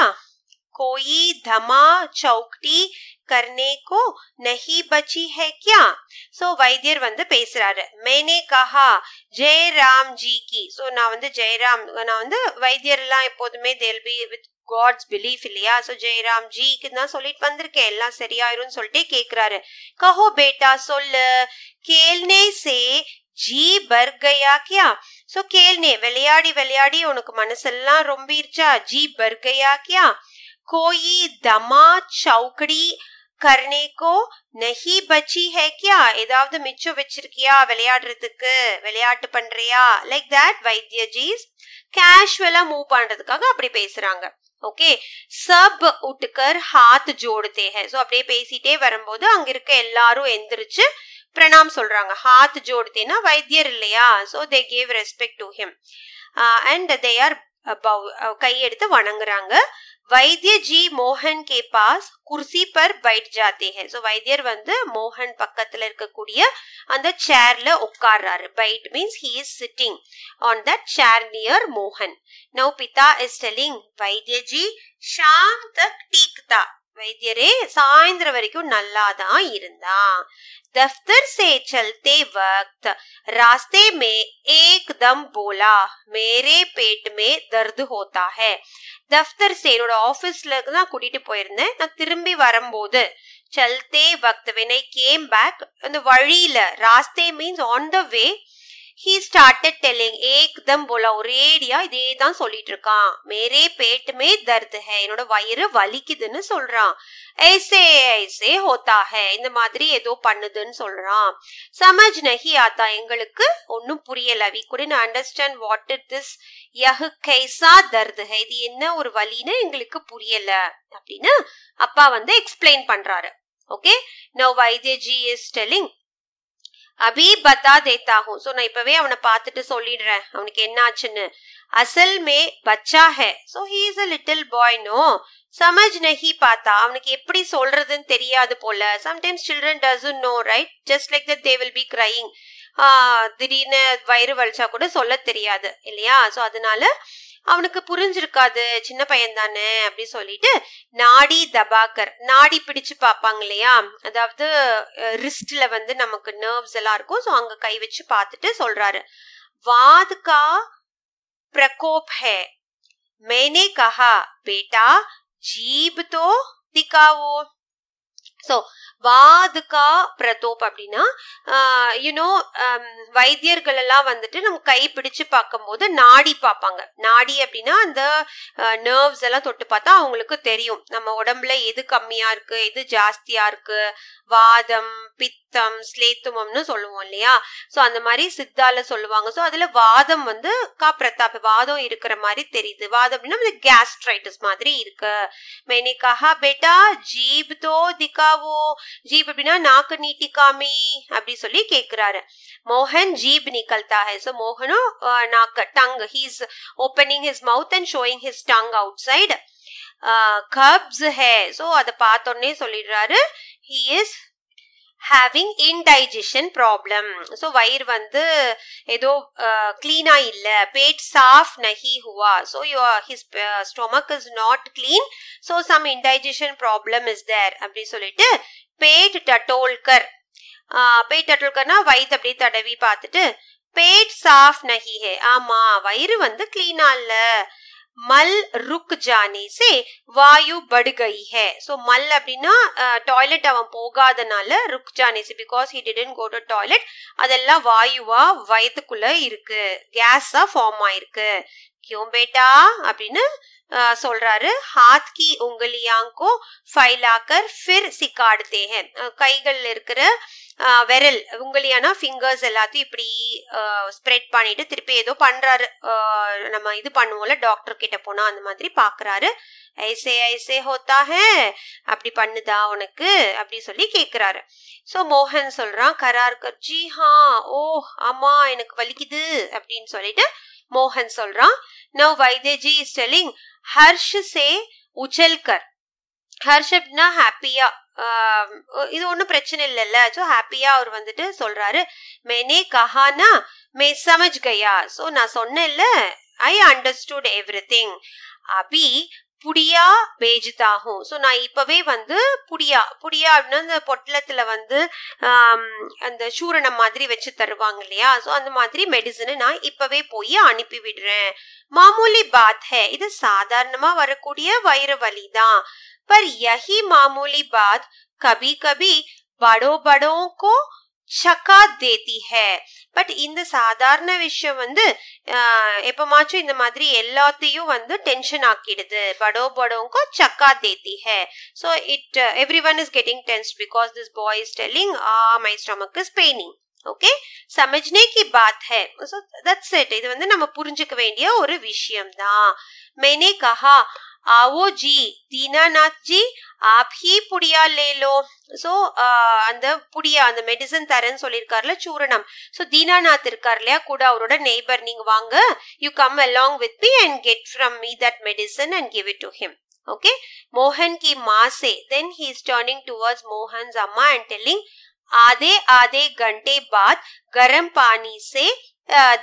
कोई धमा चौकटी करने को नहीं बची है क्या सो वैद्यर वेसरा பேசறார் मैंने कहा जय राम जी की सो so, ना वो जय राम ना वो वैद्यर எப்பவுமே காட்ஸ் பிலீஃப் இல்லையா ஸோ ஜெயராம் ஜிக்கு தான் சொல்லிட்டு வந்திருக்கேன் எல்லாம் சரியாயிரும் சொல்லிட்டு கேட்குறாரு கஹோ பேட்டா சொல்லு கேள்னே சே ஜி பர்கயா கியா ஸோ கேள்னே விளையாடி விளையாடி உனக்கு மனசெல்லாம் ரொம்பிருச்சா ஜி பர்கயா கியா கோயி தமா சவுக்கடி கர்ணேகோ நஹி பச்சி ஹே கியா ஏதாவது மிச்சம் வச்சிருக்கியா விளையாடுறதுக்கு விளையாட்டு பண்றியா லைக் தட் வைத்தியஜி கேஷுவலா மூவ் பண்றதுக்காக அப்படி பேசுறாங்க ஓகே சப் உட்கர் ஹாத் ஜோடுத்தே ஹே ஸோ அப்படியே பேசிட்டே வரும்போது அங்க இருக்க எல்லாரும் எந்திரிச்சு பிரணாம் சொல்றாங்க ஹாத் ஜோடுத்தேனா வைத்தியர் இல்லையா so they gave respect to him and they are கை எடுத்து வணங்குறாங்க वैद्य जी मोहन के पास कुर्सी पर बैठ जाते हैं ஸோ வைத்தியர் வந்து மோகன் பக்கத்துல இருக்கக்கூடிய அந்த சேர்ல உட்கார்றாரு பைட் means he is sitting on the chair near மோகன் நவ் பிதா இஸ் டெல்லிங் வைத்திய जी शाम तक टीकता வைத்தியரே சாயந்தரம் வரைக்கும் நல்லா தான் இருந்தான் தஃப்தர் சே சல்தே वक्त ராஸ்தே में போலா बोला मेरे மே தர்து दर्द होता है दफ्तर से என்னோட ஆஃபீஸ்ல தான் கூட்டிட்டு போயிருந்தேன் நான் திரும்பி வரும்போது செல்தே வக்த் வென் ஐ கேம் பேக் அந்த வழியில ராஸ்தே means on the way he started telling ஏக்தம் போலா ஒரேடியா இதே தான் சொல்லிட்டு இருக்கான் மேரே பேட்டுமே தர்து ஹே என்னோட வயிறு வலிக்குதுன்னு சொல்றான் ஐசே ஐசே ஹோத்தா ஹே இந்த மாதிரி ஏதோ பண்ணுதுன்னு சொல்றான் சமஜ் நஹி ஆத்தா எங்களுக்கு ஒன்னும் புரியல we couldn't understand what it this யஹு கைசா தர்து ஹே இது என்ன ஒரு வலின்னு எங்களுக்கு புரியல அப்படின்னு அப்பா வந்து எக்ஸ்பிளைன் பண்றாரு ஓகே நோ வைத்தியஜி இஸ் டெல்லிங் அபி பதா தேத்தாகும் ஸோ நான் இப்பவே அவனை பார்த்துட்டு சொல்லிடுறேன் அவனுக்கு என்ன ஆச்சுன்னு அசல் மே பச்சா ஹே so he is a little boy no சமஜ் நஹி பார்த்தா அவனுக்கு எப்படி சொல்றதுன்னு தெரியாது போல sometimes children doesn't know right just like that they will be crying திடீர்னு வயிறு வலிச்சா கூட சொல்ல தெரியாது இல்லையா ஸோ அதனால அவனுக்கு புரிஞ்சிருக்காது சின்ன பையன் தானே அப்படி சொல்லிட்டு நாடி தபாக்கர் நாடி பிடிச்சு பார்ப்பாங்க இல்லையா அதாவது ரிஸ்ட்ல வந்து நமக்கு நர்வ்ஸ் எல்லாம் இருக்கும் ஸோ அங்க கை வச்சு பார்த்துட்டு சொல்றாரு வாதுகா பிரகோப் ஹே மேனே கஹா பேட்டா ஜீப் தோ திகாவோ ஸோ வாதுகா பிரதோப் அப்படின்னா யூனோ வைத்தியர்கள் எல்லாம் வந்துட்டு நம்ம கை பிடிச்சு பார்க்கும்போது நாடி பார்ப்பாங்க நாடி அப்படின்னா அந்த நர்வ்ஸ் எல்லாம் தொட்டு பார்த்தா அவங்களுக்கு தெரியும் நம்ம உடம்புல எது கம்மியா இருக்கு எது ஜாஸ்தியா இருக்கு வாதம் பித் சித்தம் ஸ்லேத்துமம்னு சொல்லுவோம் இல்லையா ஸோ அந்த மாதிரி சித்தால சொல்லுவாங்க ஸோ அதுல வாதம் வந்து கா பிரதாப் வாதம் இருக்கிற மாதிரி தெரியுது வாதம் அது கேஸ்ட்ரைட்டிஸ் மாதிரி இருக்கு மேனே கஹா பேட்டா ஜீப் தோ திகாவோ ஜீப் அப்படின்னா நாக்கு நீட்டிக்காமி அப்படி சொல்லி கேட்கிறாரு மோகன் ஜீப் நிகழ்த்தா ஹே ஸோ மோகனும் நாக்கு tongue he's opening his mouth and showing his tongue outside கப்ஸ் ஹே ஸோ அதை பார்த்தோன்னே சொல்லிடுறாரு he is having indigestion problem so வயிறு வந்து ஏதோ க்ளீனாக இல்லை பேட் சாஃப் நஹி ஹுவா so your his stomach is not clean so some indigestion problem is there அப்படின்னு சொல்லிட்டு பேட் டட்டோல்கர் பேட் டட்டோல்கர்னா வயிற்று அப்படியே தடவி பார்த்துட்டு பேட் சாஃப் நஹி ஹே ஆமாம் வயிறு வந்து க்ளீனாக இல்லை மல் ருக் ஜானே சே வாயு படுகை ஹே ஸோ மல் அப்படின்னா டாய்லெட் அவன் போகாதனால ருக் ஜானே சே because he didn't go to toilet அதெல்லாம் வாயுவா வயதுக்குள்ள இருக்கு கேஸா ஃபார்ம் ஆயிருக்கு கியூ பேட்டா அப்படின்னு சொல்றாரு ஹாத் கி உங்கலியாங்கோ ஃபைலாக்கர் ஃபிர் சிக்காடுதே ஹே கைகள் இருக்கிற விரல் உங்களியானா ஃபிங்கர்ஸ் எல்லாத்தையும் இப்படி ஸ்ப்ரெட் பண்ணிட்டு திருப்பி ஏதோ பண்றாரு நம்ம இது பண்ணுவோம்ல டாக்டர் கிட்ட போனா அந்த மாதிரி பாக்குறாரு ஐசே ஐசே ஹோத்தாக அப்படி பண்ணுதா உனக்கு அப்படி சொல்லி கேக்குறாரு ஸோ மோகன் சொல்றான் கரார்கர் கர்ஜி ஹா ஓ ஆமா எனக்கு வலிக்குது அப்படின்னு சொல்லிட்டு மோகன் சொல்றான் நவ் வைத்தேஜி இஸ் டெல்லிங் ஹர்ஷ் சே உச்சல்கர் ஹர்ஷப்னா ஹாப்பியா இது ஒன்றும் பிரச்சனை இல்லைல்ல ஸோ ஹாப்பியாக அவர் வந்துட்டு சொல்கிறாரு மெனே கஹானா மே சமஜ் கையா ஸோ நான் இல்ல ஐ அண்டர்ஸ்டுட் எவ்ரி திங் அபி புடியா பேஜிதாகும் ஸோ நான் இப்போவே வந்து புடியா புடியா அப்படின்னா அந்த பொட்டலத்தில் வந்து அந்த சூரணம் மாதிரி வச்சு தருவாங்க இல்லையா ஸோ அந்த மாதிரி மெடிசனை நான் இப்போவே போய் அனுப்பி விடுறேன் மாமூலி பாத் ஹே இது சாதாரணமாக வரக்கூடிய வயிறு வலி தான் पर यही मामूली बात कभी कभी बड़ों बड़ों को சக்கா தேதி ஹே பட் இந்த சாதாரண விஷயம் வந்து எப்பமாச்சும் இந்த மாதிரி எல்லாத்தையும் வந்து டென்ஷன் ஆக்கிடுது படோ படோங்கோ சக்கா தேதி ஹே so it everyone is getting tense because this boy is telling ah my stomach is paining okay சமஜ்னே கி பாத் ஹே ஸோ தட்ஸ் இட் இது வந்து நம்ம புரிஞ்சுக்க வேண்டிய ஒரு விஷயம் தான் மேனே கஹா आओ जी தீனாநாத் ஜி ஆப் ஹீ புடியா லேலோ ஸோ அந்த புடியா அந்த மெடிசன் தரேன்னு சொல்லியிருக்காருல சூரணம் ஸோ தீனாநாத் இருக்கார் இல்லையா கூட அவரோட நெய்பர் நீங்கள் வாங்க you come along with me and get from me that medicine and give it to him okay மோகன் கி மாँ से then he is turning towards मोहन's अम्मा and telling आधे आधे घंटे बाद गर्म पानी से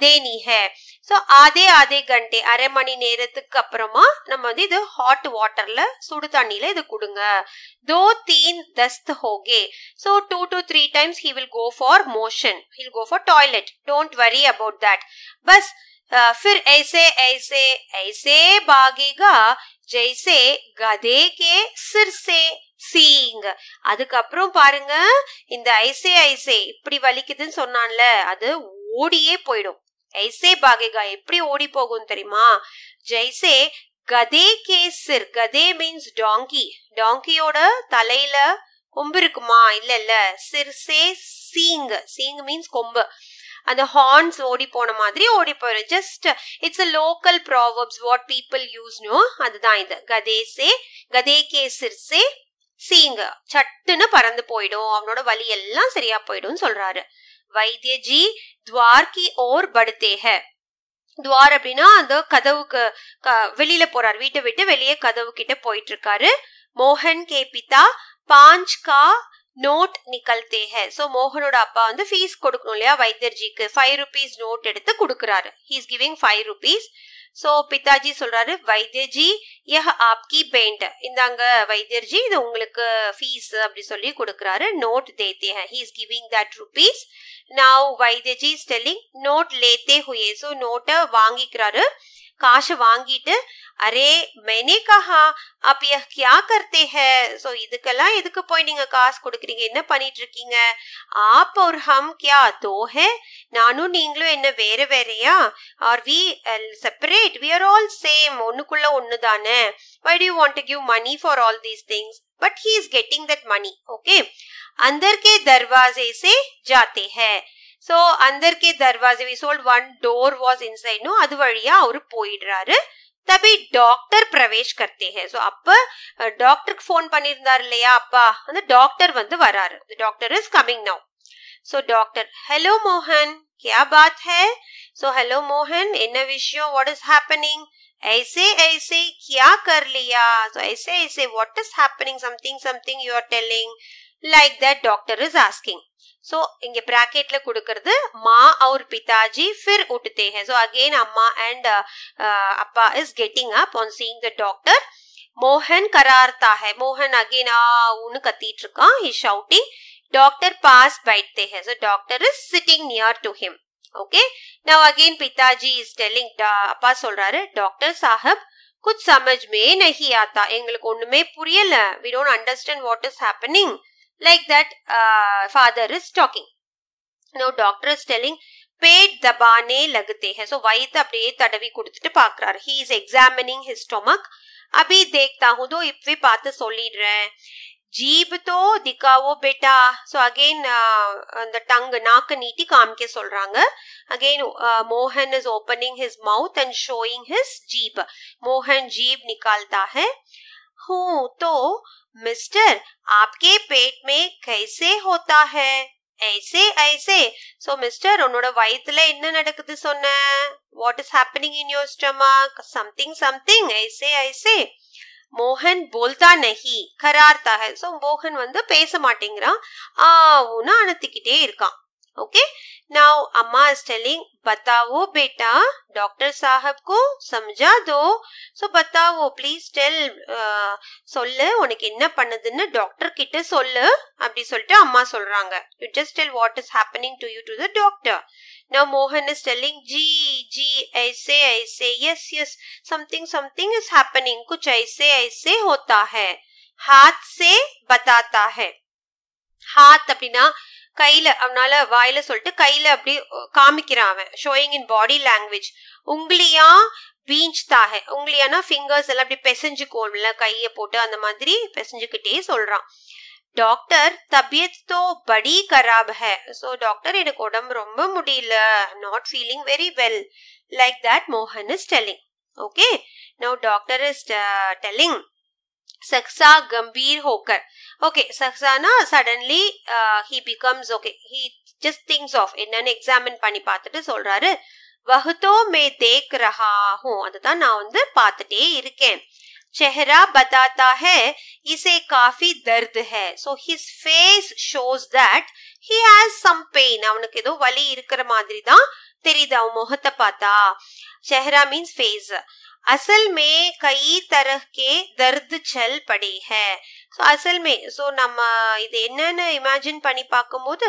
देनी है ஸோ அதே அதே கண்டே அரை மணி நேரத்துக்கு அப்புறமா நம்ம வந்து இது ஹாட் வாட்டர்ல சுடு தண்ணியில இது கொடுங்க தோ தீன் தஸ்த் ஹோகே so two to three times he will go for motion he'll go for toilet don't worry about that பஸ் फिर ऐसे ऐसे ऐसे भागेगा ஜெய்சே கதே கே சிர்சே சீங் அதுக்கப்புறம் பாருங்க இந்த ஐசே ஐசே இப்படி வலிக்குதுன்னு சொன்னான்ல அது ஓடியே போயிடும் ஐசே பாகேகா எப்படி ஓடி போகும் தெரியுமா ஜெய்சே கதே கேசர் கதே மீன்ஸ் டாங்கி டாங்கியோட தலையில கொம்பு இருக்குமா இல்ல இல்ல சிர்சே சீங் சீங் மீன்ஸ் கொம்பு அந்த ஹார்ன்ஸ் ஓடி போன மாதிரி ஓடி போயிடும் just it's a local proverbs what people use no அதுதான் இது கதேசே கதே கே சிர்சே சீங்க சட்டுன்னு பறந்து போயிடும் அவனோட வலி எல்லாம் சரியா போயிடும் சொல்றாரு வைத்திய ஜி துவார் கி ஓர் படுத்தேக துவார் அப்படின்னா அந்த கதவுக்கு வெளியில போறார் வீட்டை விட்டு வெளியே கதவு கிட்ட போயிட்டு இருக்காரு மோகன் கே பிதா பாஞ்ச் கா நோட் நிகழ்த்தே ஹே ஸோ மோகனோட அப்பா வந்து ஃபீஸ் கொடுக்கணும் இல்லையா வைத்தியர்ஜிக்கு ஃபைவ் ருபீஸ் நோட் எடுத்து கொடுக்குறாரு he's giving five rupees so பிதாஜி சொல்றாரு வைத்தியஜி யஹ ஆப்கி பெயிண்ட் இந்த அங்க வைத்தியர்ஜி இது உங்களுக்கு ஃபீஸ் அப்படி சொல்லி கொடுக்குறாரு நோட் தேத்தே he is giving that rupees now வைத்தியஜி இஸ் டெல்லிங் நோட் லேத்தே ஹுயே ஸோ நோட்டை வாங்கிக்கிறாரு காசு வாங்கிட்டு அரே மெனே கஹா அப் கியா கர்த்தே ஹே ஸோ இதுக்கெல்லாம் எதுக்கு போய் நீங்க காசு கொடுக்குறீங்க என்ன பண்ணிட்டு இருக்கீங்க ஆப் ஒரு ஹம் கியா தோ ஹே நானும் நீங்களும் என்ன வேற வேறையா are we separate we are all same ஒன்னுக்குள்ள ஒன்று தானே why do you want to give money for all these things but he is getting that money okay अंदर के दरवाजे से जाते सो अंदर के दरवाजे we sold one door was inside no अदवळिया और पोईडरार तबे डॉक्टर प्रवेश करते हैं सो अप डॉक्टर को फोन பண்ணींदार இல்லையா அப்பா வந்து டாக்டர் வந்து ವರಾರ doctor is కమిಂಗ್ now so doctor hello Mohan ಕ್ಯಾ ಬಾತ್ ಹೈ ಸೋ हेलो ಮೋಹನ್ ಇನ ವೀಶೋ ವಾಟ್ ಇಸ್ ಹ್ಯಾಪನಿಂಗ್ ಐಸೆ ಐಸೆ ಕ್ಯಾ कर लिया सो ಐಸೆ ಐಸೆ what is happening something something you are telling like that doctor is asking so இங்கே ப்ராக்கெட்ல கொடுக்கறது மா அவர் பிதாஜி ஃபிர் உட்தே ஹே ஸோ அகெயின் அம்மா அண்ட் uh, uh, அப்பா is getting up on seeing the doctor மோகன் கரார்த்தா ஹே மோகன் அகெயின் ஆன்னு கத்திட்டு இருக்கான் ஹி ஷவுட்டிங் டாக்டர் பாஸ் பைட்தே ஹே so doctor is sitting near to him okay now again பிதாஜி இஸ் டெல்லிங் அப்பா சொல்றாரு டாக்டர் சாஹப் குச் சமஜ் மே ஆத்தா எங்களுக்கு ஒண்ணுமே புரியல we don't understand what is happening like that uh, father is talking now doctor is telling பேட் தபானே லகுத்தேக ஸோ வயிற்று அப்படியே தடவி கொடுத்துட்டு பார்க்குறாரு he is examining his stomach அபி தேக்தா ஹூதோ இப்பவே பார்த்து சொல்லிடுறேன் ஜீப் தோ திக்காவோ பேட்டா ஸோ அகெயின் அந்த டங்கு நாக்கு நீட்டி காமிக்க சொல்றாங்க again Mohan is opening his mouth and showing his ஜீப் मोहन ஜீப் निकालता है ஹூ तो मिस्टर आपके पेट में कैसे होता है ஐசே ஐசே சோ மிஸ்டர் உன்னோட வயித்துல என்ன நடக்குது சொன்ன what is happening in your stomach something something ஐசே ஐசே மோகன் போல்தா நஹி கரார்த்தாக ஸோ மோகன் வந்து பேச மாட்டேங்கிறான் ஆவுன்னு அணுத்திக்கிட்டே இருக்கான் ओके नाउ अम्मा इज टेलिंग बताओ बेटा डॉक्टर साहब को समझा दो so बताओ please tell சொல்லு உனக்கு என்ன பண்ணுதுன்னு டாக்டர் கிட்ட சொல்லு அப்படி சொல்லிட்டு அம்மா சொல்றாங்க you just tell what is happening to you to the doctor now mohan is telling जी जी ऐसे ऐसे yes yes something something is happening कुछ ऐसे ऐसे होता है हाथ से बताता है हाथ அப்படின்னா கையில அவனால வாயில சொல்லிட்டு கையில அப்படி காமிக்கிறான் அவன் ஷோயிங் இன் பாடி லாங்குவேஜ் உங்களியா வீஞ்ச் ஹே உங்களியானா ஃபிங்கர்ஸ் எல்லாம் அப்படி பெசஞ்சுக்கோம்ல கையை போட்டு அந்த மாதிரி பெசஞ்சுக்கிட்டே சொல்றான் டாக்டர் தபியத் தோ படி கராப் ஹே ஸோ டாக்டர் எனக்கு உடம்பு ரொம்ப முடியல not feeling very well like that மோகன் is telling okay no doctor is telling சக்ஸா கம்பீர் ஹோக்கர் okay Saksana suddenly uh, becomes okay okay. Just things of of என்னன்னு examine பண்ணி பார்த்துட்டு சொல்கிறாரு வகுதோ மே தேக் ரஹா அதுதான் நான் வந்து பார்த்துட்டே இருக்கேன் செஹரா பதாத்தா ஹே इसे காஃபி தர்த் ஹே so his face shows that he has some pain அவனுக்கு ஏதோ வலி இருக்கிற மாதிரி தான் தெரியுது அவன் முகத்தை பார்த்தா செஹரா மீன்ஸ் ஃபேஸ் असल में कई तरह के दर्द चल படே ஸோ அசல் மே ஸோ நம்ம இது என்னன்னு இமேஜின் பண்ணி பார்க்கும்போது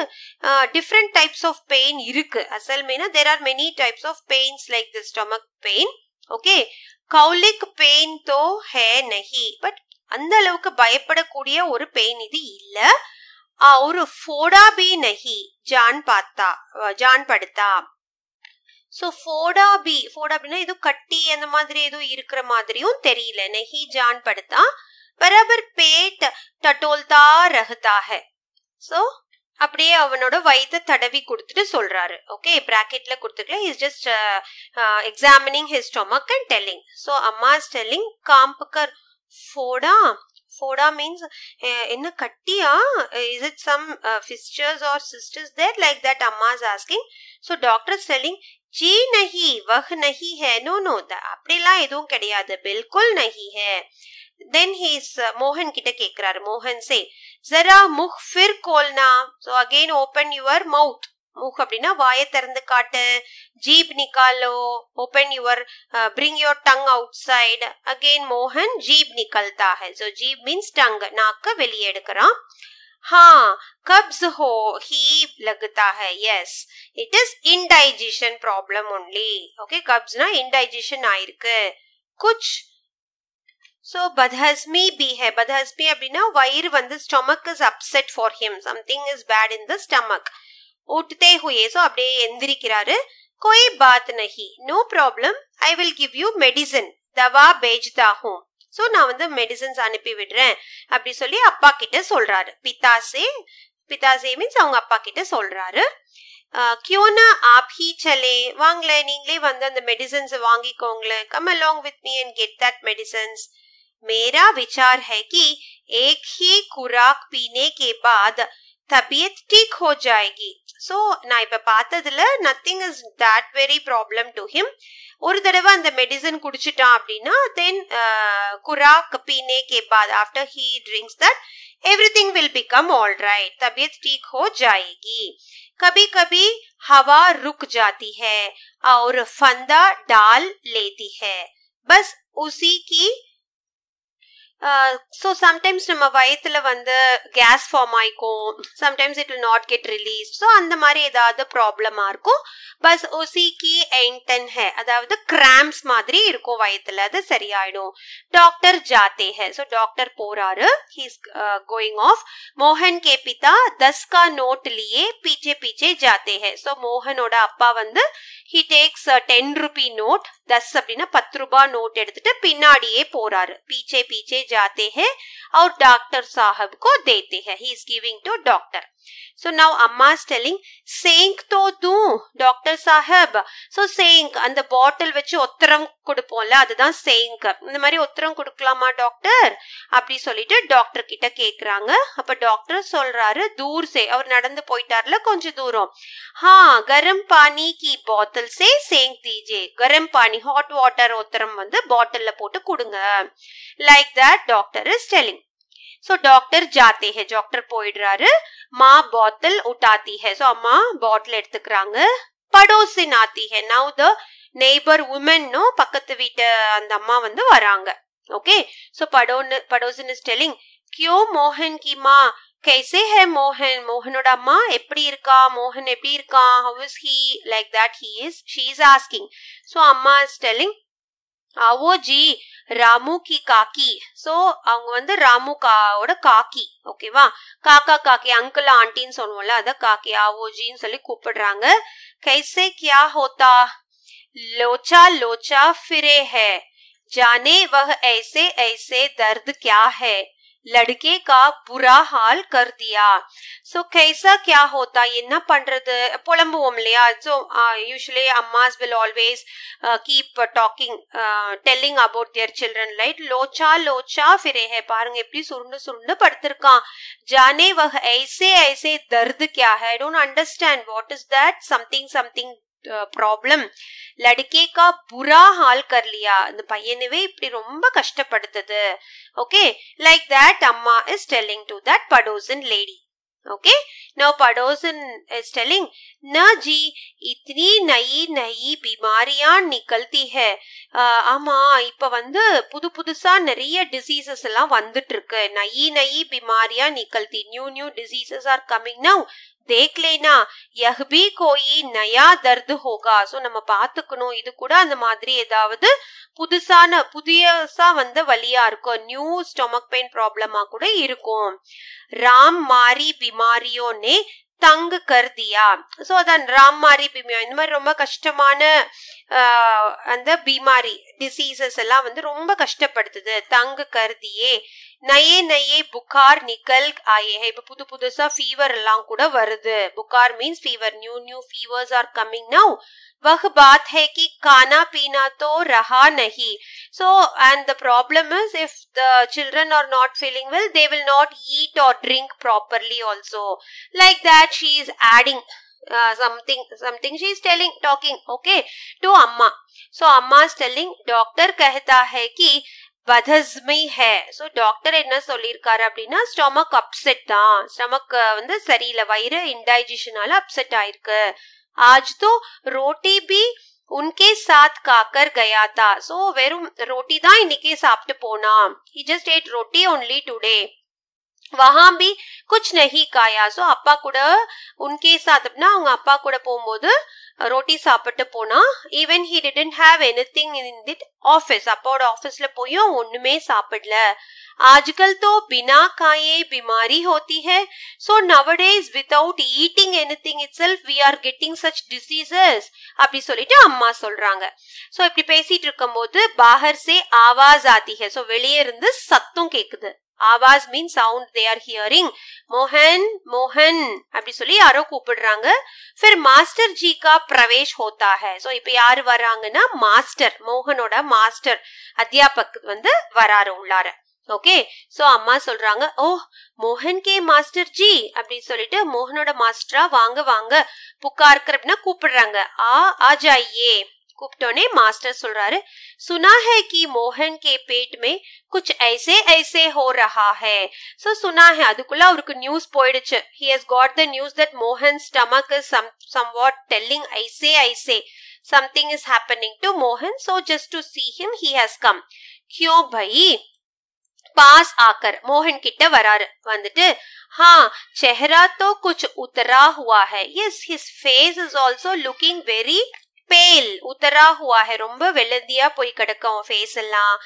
டிஃப்ரெண்ட் டைப்ஸ் ஆஃப் பெயின் இருக்கு அசல் மேனா there are many types of pains like the stomach pain okay colic pain தோ ஹே நஹி பட் அந்த அளவுக்கு பயப்படக்கூடிய ஒரு பெயின் இது இல்லை ஒரு ஃபோடா பி நஹி ஜான் பார்த்தா ஜான் படுத்தா ஸோ ஃபோடாபி ஃபோடாபின்னா எதுவும் கட்டி அந்த மாதிரி எதுவும் இருக்கிற மாதிரியும் தெரியல நெஹி ஜான் படுத்தா பராபர் பேட் தட்டோல்தா ரஹதாக ஸோ அப்படியே அவனோட வயிற்ற தடவி கொடுத்துட்டு சொல்றாரு ஓகே பிராக்கெட்ல கொடுத்துட்டு is just examining his stomach and telling so அம்மா இஸ் டெல்லிங் காம்புக்கர் ஃபோடா ஃபோடா மீன்ஸ் என்ன கட்டியா is it some blisters or sisters there like that அம்மாஸ் ஆஸ்கிங் ஸோ டாக்டர் செல்லிங் ஜி நஹி வஹ் நஹி ஹே நோ நோ த அப்படிலாம் எதுவும் கிடையாது பில்குல் நஹி ஹே தென் ஹீஸ் மோகன் கிட்ட கேக்குறாரு மோகன் சே ஜரா முஹ் ஃபிர் கோல்னா so again open your mouth மூக் அப்படின்னா வாயை திறந்து காட்டு ஜீப் நிக்காலோ open your bring your tongue outside again மோகன் ஜீப் நிக்கல்தாக ஸோ ஜீப் மீன்ஸ் டங் நாக்க வெளியே எடுக்கிறான் हाँ कब्ज हो हीप लगता है yes it is indigestion problem only okay கப்ஸ்னா இன்டைஜஷன் ஆயிருக்கு குச் ஸோ பத்ஹஸ்மி பி ஹே பத்ஹஸ்மி அப்படின்னா வயிறு வந்து stomach is upset for him something is bad in the stomach உட்தே ஹுயே ஸோ அப்படியே எந்திரிக்கிறாரு கோய் பாத் நஹி no problem I will give you medicine தவா பேஜ்தா ஹூம் ஸோ நான் வந்து மெடிசன்ஸ் அனுப்பி விடுறேன் அப்படி சொல்லி அப்பா கிட்ட சொல்றாரு பித்தாசே பித்தாசே மீன்ஸ் அவங்க அப்பா கிட்ட சொல்றாரு கியூனா ஆப் ஹீ சலே வாங்களேன் நீங்களே வந்து அந்த மெடிசன்ஸ் வாங்கிக்கோங்களேன் come along with me and get that medicines மேரா विचार है कि एक ही खुराक पीने के बाद தபியத் டீக் ஹோ ஜாயகி ஸோ நான் இப்போ பார்த்ததுல nothing is that very problem to him ஒரு தடவை அந்த மெடிசன் குடிச்சிட்டான் அப்படின்னா தென் uh, குரா பீனே கே பாத் after he drinks that everything will become all right तबीयत ठीक हो जाएगी कभी कभी हवा रुक जाती है और फंदा डाल लेती है बस उसी की ஸோ சம்டைம்ஸ் நம்ம வயிற்றுல வந்து கேஸ் ஃபார்ம் ஆயிக்கும் sometimes it will not get release so அந்த மாதிரி ஏதாவது ப்ராப்ளமாக இருக்கும் பஸ் ஒசிக்கி எயின்டன் ஹே அதாவது கிராம்ஸ் மாதிரி இருக்கும் வயிற்றுல அது சரியாயிடும் டாக்டர் ஜாத்தே ஹே ஸோ டாக்டர் போறாரு ஹீஸ் கோயிங் ஆஃப் மோகன் கே பிதா தஸ்கா நோட் லியே பீச்சே பீச்சே ஜாத்தே ஹே ஸோ மோகனோட அப்பா வந்து he takes ten rupee note தஸ் அப்படின்னா பத்து ரூபாய் நோட் எடுத்துட்டு பின்னாடியே போறாரு பீச்சே பீச்சே जाते हैं और डॉक्टर साहब को देते हैं he is giving to doctor so now அம்மா ஸ்டெல்லிங் telling sink டாக்டர் சாஹப் ஸோ சேங்க் அந்த பாட்டில் வச்சு ஒத்தரம் கொடுப்போம்ல அதுதான் சேங்க் இந்த மாதிரி ஒத்தரம் கொடுக்கலாமா டாக்டர் அப்படி சொல்லிட்டு டாக்டர் கிட்ட கேட்குறாங்க அப்போ டாக்டர் சொல்கிறாரு தூர் சே அவர் நடந்து போயிட்டார்ல கொஞ்சம் தூரம் ஹா கரம் பானி கி பாட்டில் சே சேங்க் தீஜே கரம் பானி ஹாட் வாட்டர் ஒத்தரம் வந்து பாட்டிலில் போட்டு கொடுங்க like that doctor is telling so doctor ஜாத்தே जाते டாக்டர் போயிடுறாரு மா பாட்டில் உட்டாத்தி ஹே சோ அம்மா பாட்டில் எடுத்துக்கிறாங்க படோசி நாத்தி ஹை நவ் த நெய்பர் உமன்னும் பக்கத்து வீட்டு அந்த அம்மா வந்து வராங்க ஓகே சோ படோன்னு படோசின் இஸ் டெல்லிங் கியோ மோகன் கி மா கைசே ஹே மோகன் மோகனோட அம்மா எப்படி இருக்கா மோகன் எப்படி இருக்கான் how is he like that he is she is asking so அம்மா இஸ் டெல்லிங் அவோ ஜி ராமு கி காக்கி ஸோ அவங்க வந்து ராமு காவோட காக்கி ஓகேவா காக்கா காக்கி அங்கிள் ஆண்டின்னு சொல்லுவோம்ல அத காக்கி ஆவோஜின்னு சொல்லி கூப்பிடுறாங்க கைசே கியா ஹோதா லோச்சா லோச்சா ஃபிரே ஹே ஜானே வஹ ஐசே ஐசே தர்த் கியா ஹே लड़के का बुरा हाल कर दिया सो so, कैसा क्या होता என்ன பண்றது புலம்புவோம் இல்லையா ஸோ யூஸ்வலி அம்மாஸ் will always keep talking telling about their children லைட் லோச்சா லோச்சா ஃபிரே ஹே பாருங்க எப்படி சுருண்டு சுருண்டு படுத்திருக்கான் ஜானே வக ஐசே ஐசே தர்து கியா ஹே I don't understand what is that something something problem லடுக்கேக்கா புரா ஹால் கர்லியா இந்த பையனவே இப்படி ரொம்ப கஷ்டப்படுத்துது ஓகே லைக் தட் அம்மா இஸ் டெல்லிங் டு தட் படோசன் லேடி ஓகே நோ படோசன் இஸ் டெல்லிங் ந ஜி இத்தனி நயி நயி பிமாரியான் நிகழ்த்தி ஹே ஆமா இப்ப வந்து புது புதுசா நிறைய டிசீசஸ் எல்லாம் வந்துட்டு இருக்கு நயி நயி பிமாரியா நிகழ்த்தி new new diseases are coming now தேக் லேனா யஹ்பி கோயி நயா தர்து ஹோகா ஸோ நம்ம பார்த்துக்கணும் இது கூட அந்த மாதிரி ஏதாவது புதுசான புதுசா வந்த வழியாக இருக்கும் நியூ ஸ்டொமக் பெயின் ப்ராப்ளமாக கூட இருக்கும் ராம் மாரி பிமாரியோனே தங்கு கருதியா ஸோ அதான் ராம் மாரி பிமியா இந்த மாதிரி ரொம்ப கஷ்டமான அந்த பிமாரி டிசீசஸ் எல்லாம் வந்து ரொம்ப கஷ்டப்படுத்துது தங்கு கருதியே நையே நையே புகார் நிக்கல் ஆயே இப்போ புது புதுசா ஃபீவர் எல்லாம் கூட வருது புகார் means fever new new fevers are coming now वह बात है कि खाना पीना तो रहा नहीं so and the problem is if the children are not feeling well they will not eat or drink properly also like that she is adding something something she is telling talking okay to अम्मा so अम्मा telling doctor कहता है कि வதஸ்மை ஹே so doctor என்ன சொல்லியிருக்காரு அப்படின்னா stomach upset தான் stomach வந்து சரியில்லை வயிறு இன்டைஜஷனால அப்செட் ஆயிருக்கு ஆஜ் தோ ரோட்டி பி உன்கே சாத் காக்கர் கயா தா ஸோ வெறும் ரோட்டி தான் இன்னைக்கே சாப்பிட்டு போனா he just ate roti only today வஹாம் பி குச் நஹி காயா ஸோ அப்பா கூட உன்கே சாத் அப்படின்னா அவங்க அப்பா கூட போகும்போது ரொட்டி சாப்பிட்டு போனா even he didn't have anything in that office அப்பாவோட ஆஃபீஸ்ல போயும் ஒண்ணுமே சாப்பிடல ஆஜ்கல் தோ பினா காயே பிமாரி ஹோத்தி ஹே so nowadays without eating thing itself we are getting such diseases அப்படி சொல்லிட்டு அம்மா சொல்றாங்க ஸோ இப்படி பேசிட்டு போது பாகர் சே ஆவாஸ் ஆதி ஹே ஸோ வெளியே இருந்து சத்தம் கேட்குது ஆவாஸ் மீன் சவுண்ட் தே ஆர் ஹியரிங் மோகன் மோகன் அப்படி சொல்லி யாரோ கூப்பிடுறாங்க பிர் மாஸ்டர் ஜி கா பிரவேஷ் ஹோத்தா ஹே ஸோ இப்போ யார் வராங்கன்னா மாஸ்டர் மோகனோட மாஸ்டர் அத்தியாபக் வந்து வராரு உள்ளார ஓகே சோ அம்மா சொல்றாங்க ஓ மோகன் கே மாஸ்டர் ஜி அப்படின்னு சொல்லிட்டு மோகனோட மாஸ்டரா வாங்க வாங்க புக்கார்க்கு அப்படின்னா கூப்பிடுறாங்க ஆ ஆ ஜாயே कुप्टो ने मास्टर सुलरार सुना है कि मोहन के पेट में कुछ ऐसे ऐसे हो रहा है சோ சுனா ஹே அதுக்குள்ள அவருக்கு நியூஸ் போயிடுச்சு he has got the news that மோகன் stomach is some some what telling ஐசே ஐசே சம்திங் இஸ் ஹேப்பனிங் டு மோகன் so just to see him he has come கியோ பை पास आकर मोहन किट्ट वरार வந்துட்டு हाँ चेहरा तो कुछ उतरा हुआ है yes his face is also looking very pale உத்தரா ஹுவா ஹே ரொம்ப வெள்ளந்தியா போய் கிடக்கும் ஃபேஸ் எல்லாம்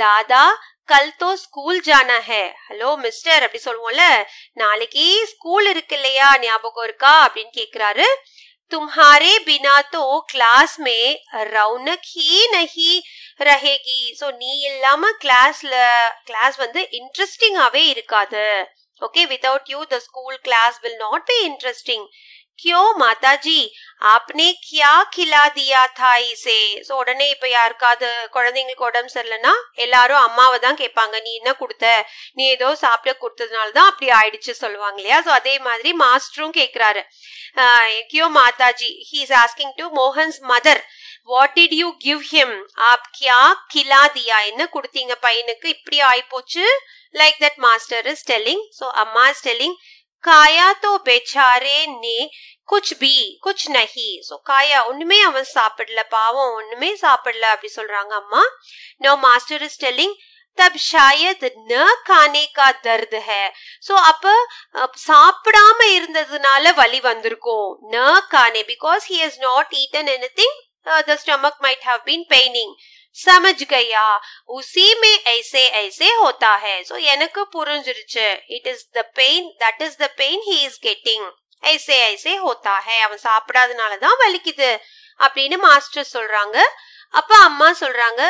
தாதா கல் தோ ஸ்கூல் ஜானா ஹே ஹலோ மிஸ்டர் அப்படி சொல்லுவோம்ல நாளைக்கு ஸ்கூல் இருக்கு இல்லையா ஞாபகம் இருக்கா அப்படின்னு கேக்குறாரு तुम्हारे பினா தோ கிளாஸ் மே ரவுனக் ही நஹி ரஹேகி சோ நீ இல்லாம கிளாஸ்ல கிளாஸ் வந்து இன்ட்ரெஸ்டிங்காவே இருக்காது okay without you the school class will not be interesting क्यों மாதாஜி आपने क्या खिला दिया था इसे சோ உடனே இப்ப யாருக்காவது குழந்தைங்களுக்கு உடம்பு சரியில்லைன்னா எல்லாரும் அம்மாவை தான் கேட்பாங்க நீ என்ன கொடுத்த நீ ஏதோ சாப்பிட கொடுத்ததுனால தான் அப்படி ஆயிடுச்சு சொல்லுவாங்க இல்லையா சோ அதே மாதிரி மாஸ்டரும் கேக்குறாரு கியோ மாதாஜி ஹி இஸ் ஆஸ்கிங் டு மோகன்ஸ் mother what did you give him ஆப் கியா கிலா தியா என்ன கொடுத்தீங்க பையனுக்கு இப்படி ஆயிப்போச்சு like that master is telling so அம்மா இஸ் டெல்லிங் காயா தோ बेचारे ने குச் பி குச் நஹி ஸோ காயா ஒன்றுமே அவன் சாப்பிடல பாவம் ஒன்றுமே சாப்பிடல அப்படி சொல்றாங்க அம்மா நோ மாஸ்டர் இஸ் டெல்லிங் தப் ஷாயத் ந கானே கா தர்த் ஹே ஸோ அப்போ சாப்பிடாம இருந்ததுனால வலி வந்திருக்கும் ந கானே because he has not eaten anything the stomach might have been paining சமஜ் கையா உசி மே ஐசே ஐசே ஹோத்தா ஹே ஸோ எனக்கு புரிஞ்சிருச்சு it is the pain that is the pain he is getting ஐசே ஐசே ஹோத்தா ஹே அவன் சாப்பிடாதனால தான் வலிக்குது அப்படின்னு மாஸ்டர் சொல்றாங்க அப்ப அம்மா சொல்றாங்க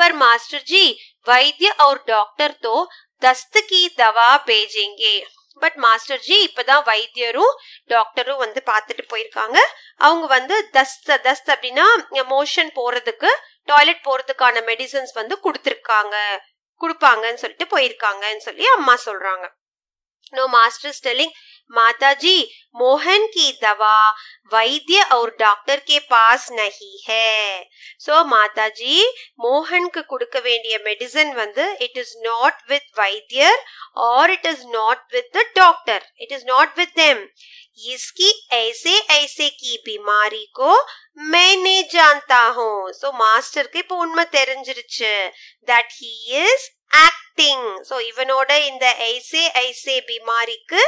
பர் மாஸ்டர் ஜி வைத்திய और डॉक्टर तो दस्त की दवा भेजेंगे பட் மாஸ்டர் ஜி இப்பதான் வைத்தியரும் டாக்டரும் வந்து பார்த்துட்டு போயிருக்காங்க அவங்க வந்து தஸ்த தஸ்த் அப்படின்னா மோஷன் போறதுக்கு டாய்லெட் போறதுக்கான மெடிசன்ஸ் வந்து கொடுத்துருக்காங்க கொடுப்பாங்கன்னு சொல்லிட்டு போயிருக்காங்கன்னு சொல்லி அம்மா சொல்றாங்க நோ மாஸ்டர் ஸ்டெல்லிங் மாதாஜி மோகன் கி தவா வைத்திய அவர் டாக்டர் கே பாஸ் நகி ஹே சோ மாதாஜி மோகனுக்கு கொடுக்க வேண்டிய மெடிசன் வந்து இட் இஸ் நாட் வித் வைத்தியர் or it is not with the doctor it is not with them इसकी ऐसे ऐसे की बीमारी को मैंने जानता हूँ सो मास्टर के पूर्ण तेरंजरिच that he is acting so इवनोड इन द ऐसे ऐसे बीमारी के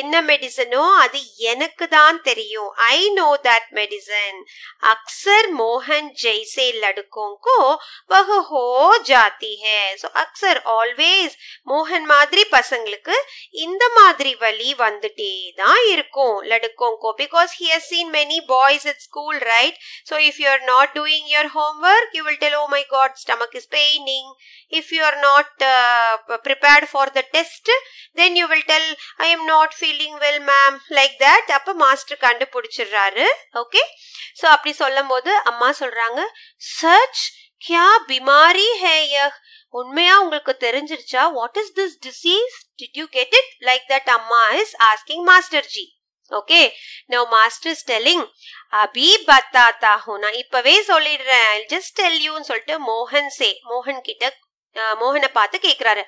என்ன மெடிசனோ அது எனக்கு தான் தெரியும் ஐ नो दैट मेडिसिन अक्सर मोहन जैसे लड़कों को वह हो जाती है ஸோ அக்சர் ஆல்வேஸ் மோகன் மாதிரி பசங்களுக்கு இந்த மாதிரி வலி வந்துட்டே தான் இருக்கும் லடுக்கோங்கோ because he has seen many boys at school right so if you are not doing your homework you will tell oh my God stomach is paining if you are not prepared for the test then you will tell I am not feeling well ma'am like that அப்போ master கண்டுபிடிச்சிடுறாரு okay so அப்படி சொல்லும் போது அம்மா சொல்கிறாங்க search கியா பிமாரி ஹே யஹ் உண்மையா உங்களுக்கு தெரிஞ்சிருச்சா what is this disease did you get it like that அம்மா is asking master ji okay no master is telling அபி பத்தா பத்தாத்தா நான் இப்போவே சொல்லிடுறேன் ஜஸ்ட் டெல் யூன்னு சொல்லிட்டு மோகன் சே மோகன் கிட்ட மோகனை பார்த்து கேட்குறாரு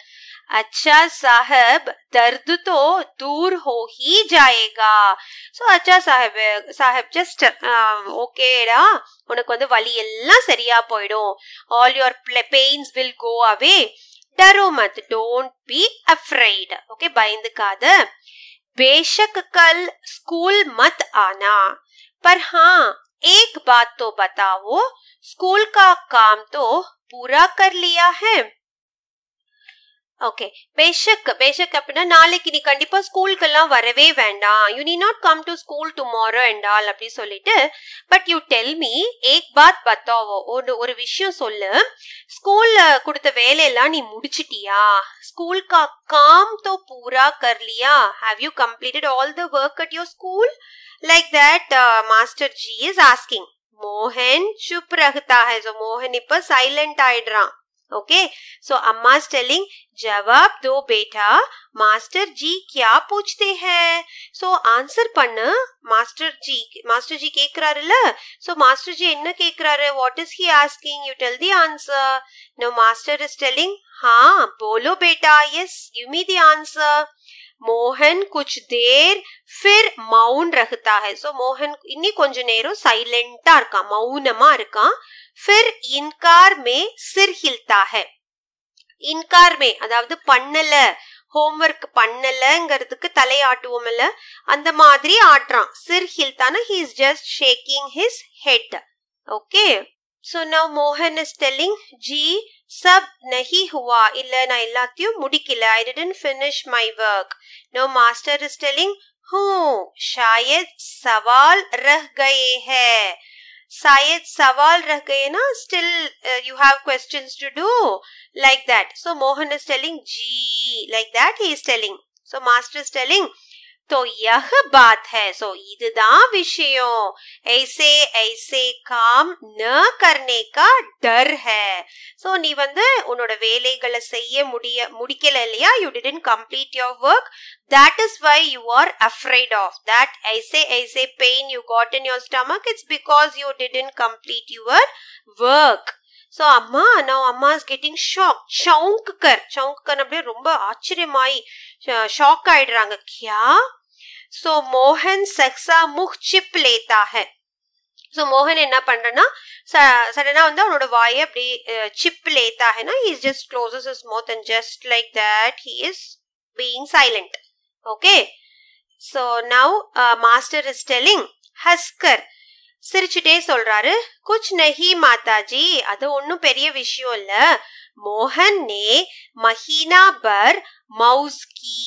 अच्छा साहब दर्द तो दूर हो ही जाएगा सो so, अच्छा साहब साहब जस्ट ओकेडा உனக்கு सरिया வலி all your pains will go away will मत away be don't okay afraid का பயந்துக்காத बेशक कल स्कूल मत आना पर हाँ एक बात तो बताओ स्कूल का काम तो पूरा कर लिया है ஓகே பேஷக் பேஷக் அப்படின்னா நாளைக்கு நீ கண்டிப்பா ஸ்கூலுக்கெல்லாம் வரவே வேண்டாம் யூ நீ not come to school tomorrow and all அப்படி சொல்லிட்டு பட் யூ டெல் மீ ஏக் பாத் பத்தாவோ ஒன்று ஒரு விஷயம் சொல்லு ஸ்கூலில் கொடுத்த வேலையெல்லாம் நீ முடிச்சிட்டியா ஸ்கூல் கா காம் தோ பூரா கர்லியா have you completed all the work at your school like that master ji is asking மோகன் சுப் ரஹ்தா ஹேஸ் ஸோ மோகன் இப்போ சைலண்ட் ஆயிடுறான் ओके सो अम्मा स्टेलिंग जवाब दो बेटा मास्टर जी क्या पूछते हैं सो आंसर पन्न मास्टर जी मास्टर जी केक करा रहे सो मास्टर जी इन्ना केक करा रहे what is he asking you tell the answer no master is telling हाँ बोलो बेटा yes give me the answer Mohan कुछ देर फिर मौन रखता है सो मोहन इन्हीं कुछ नेरो साइलेंट आर का मौन अमार का फिर इनकार में सिर हिलता है இன்கார் மே அதாவது பண்ணல ஹோம்ஒர்க் பண்ணலங்கிறதுக்கு தலையாட்டுவோம்ல அந்த மாதிரி ஆட்டுறான் சிர் தானே he is just shaking his head okay so now மோகன் இஸ் டெல்லிங் ஜி சப் நஹி ஹுவா இல்லை நான் எல்லாத்தையும் முடிக்கல I didn't finish my work no master is telling ஹூ ஷாயத் சவால் ரஹ் கயே ஹே Syed Sawal Rakayana, still uh, you have questions to do. Like that. So Mohan is telling G. Like that he is telling. So Master is telling. तो यह बात है सो इदा विषयों ऐसे ऐसे காம் ந கர்னேக்கா டர் ஹே ஸோ நீ வந்து உன்னோட வேலைகளை செய்ய முடிய முடிக்கல இல்லையா you didn't complete your work that is why you are afraid of that ஐசே ஐசே pain you got in your stomach it's because you didn't complete your work so அம்மா நோ அம்மா இஸ் கெட்டிங் ஷாக் ஷவுங்க்கர் ஷவுங்கர் அப்படியே ரொம்ப ஆச்சரியமாயி shock ஆயிடுறாங்க கியா so மோகன் முக் சிப் லேத்தா ஹே ஸோ மோகன் என்ன பண்ணுறேன்னா ச சடனாக வந்து அவனோட வாயை அப்படி சிப் லேத்தா ஹேனா is just closes is mouth and just like that he is being silent okay so now master is telling ஹஸ்கர் சிரிச்சுட்டே சொல்கிறாரு குச் நஹி மாதாஜி அது ஒன்றும் பெரிய விஷயம் இல்லை மோகன் நே மஹீனா பர் மவுஸ்கி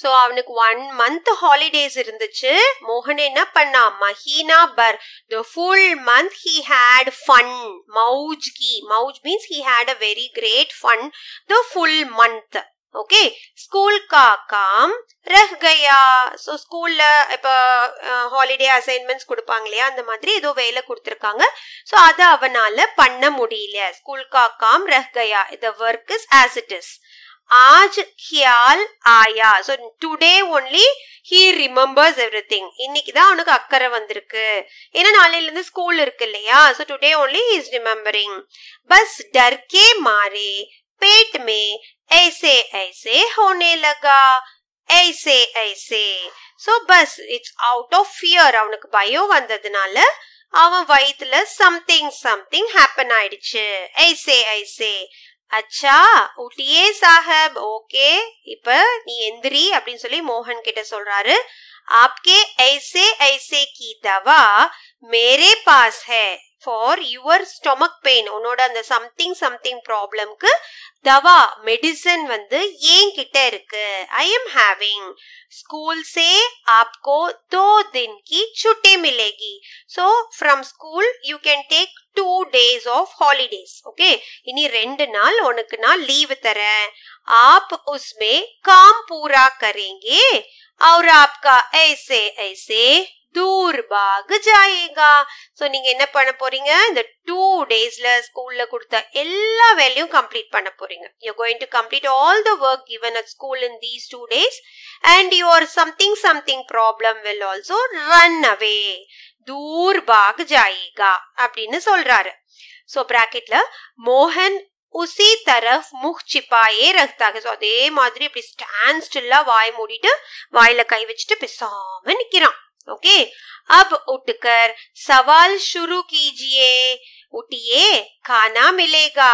சோ அவனுக்கு ஒன் மந்த் ஹாலிடேஸ் இருந்துச்சு மோகன் என்ன பண்ணா மஹீனா per the full month he had fun மவுஜ் கி மவுஜ் means he had a very great fun the full month okay school கா காம் ரஹ் கயா ஸோ ஸ்கூல்ல இப்போ ஹாலிடே அசைன்மெண்ட்ஸ் கொடுப்பாங்க இல்லையா அந்த மாதிரி ஏதோ வேலை கொடுத்துருக்காங்க ஸோ அதை அவனால பண்ண முடியல ஸ்கூல் கா காம் ரஹ் கயா the work is as it is ஆஜ் ஹியால் ஆயா so today only he remembers everything இன்னைக்கு தான் அவனுக்கு அக்கறை வந்திருக்கு ஏன்னா நாளையிலேருந்து ஸ்கூல் இருக்கு இல்லையா so today only is remembering பஸ் டர்கே மாறே பேட் மே ஐசே ஐசே ஹோனே லகா ஐசே ஐசே ஸோ பஸ் இட்ஸ் அவுட் ஆஃப் ஃபியர் அவனுக்கு பயம் வந்ததுனால அவன் வயிற்றுல சம்திங் சம்திங் ஹேப்பன் ஆயிடுச்சு ஐசே ஐசே அச்சா உட்டியே சாஹப் ஓகே இப்ப நீ எந்திரி அப்படின்னு சொல்லி மோகன் கிட்ட சொல்றாரு आपके ऐसे ऐसे की दवा मेरे पास है ஃபார் யுவர் ஸ்டொமக் பெயின் உன்னோட அந்த சம்திங் சம்திங் ப்ராப்ளம்க்கு தவா மெடிசன் வந்து ஏன் கிட்ட இருக்கு ஐ எம் ஹேவிங் ஸ்கூல் சே ஆப்கோ தோ தின் கி சுட்டி மிலேகி so from school you can take two days off holidays okay இனி ரெண்டு நாள் உனக்கு நான் லீவு தரேன் ஆப் உஸ்மே காம் பூரா கரேங்கே और आपका ऐसे ऐसे தூர்பாக ஜாயேகா ஸோ நீங்க என்ன பண்ண போறீங்க இந்த டூ டேஸ்ல ஸ்கூல்ல கொடுத்த எல்லா வேலையும் கம்ப்ளீட் பண்ண போறீங்க you going to complete all the work given at school in these two days and your something something problem will also run away தூர் பாக் ஜாயேகா அப்படின்னு சொல்றாரு ஸோ ப்ராக்கெட்டில் மோகன் உசி தரஃப் முக் சிப்பாயே ரக்தாக ஸோ அதே மாதிரி இப்படி ஸ்டாண்ட் வாய் மூடிட்டு வாயில கை வச்சுட்டு பிசாம நிக்கிறான் ओके अब उठकर सवाल शुरू कीजिए उठिए खाना मिलेगा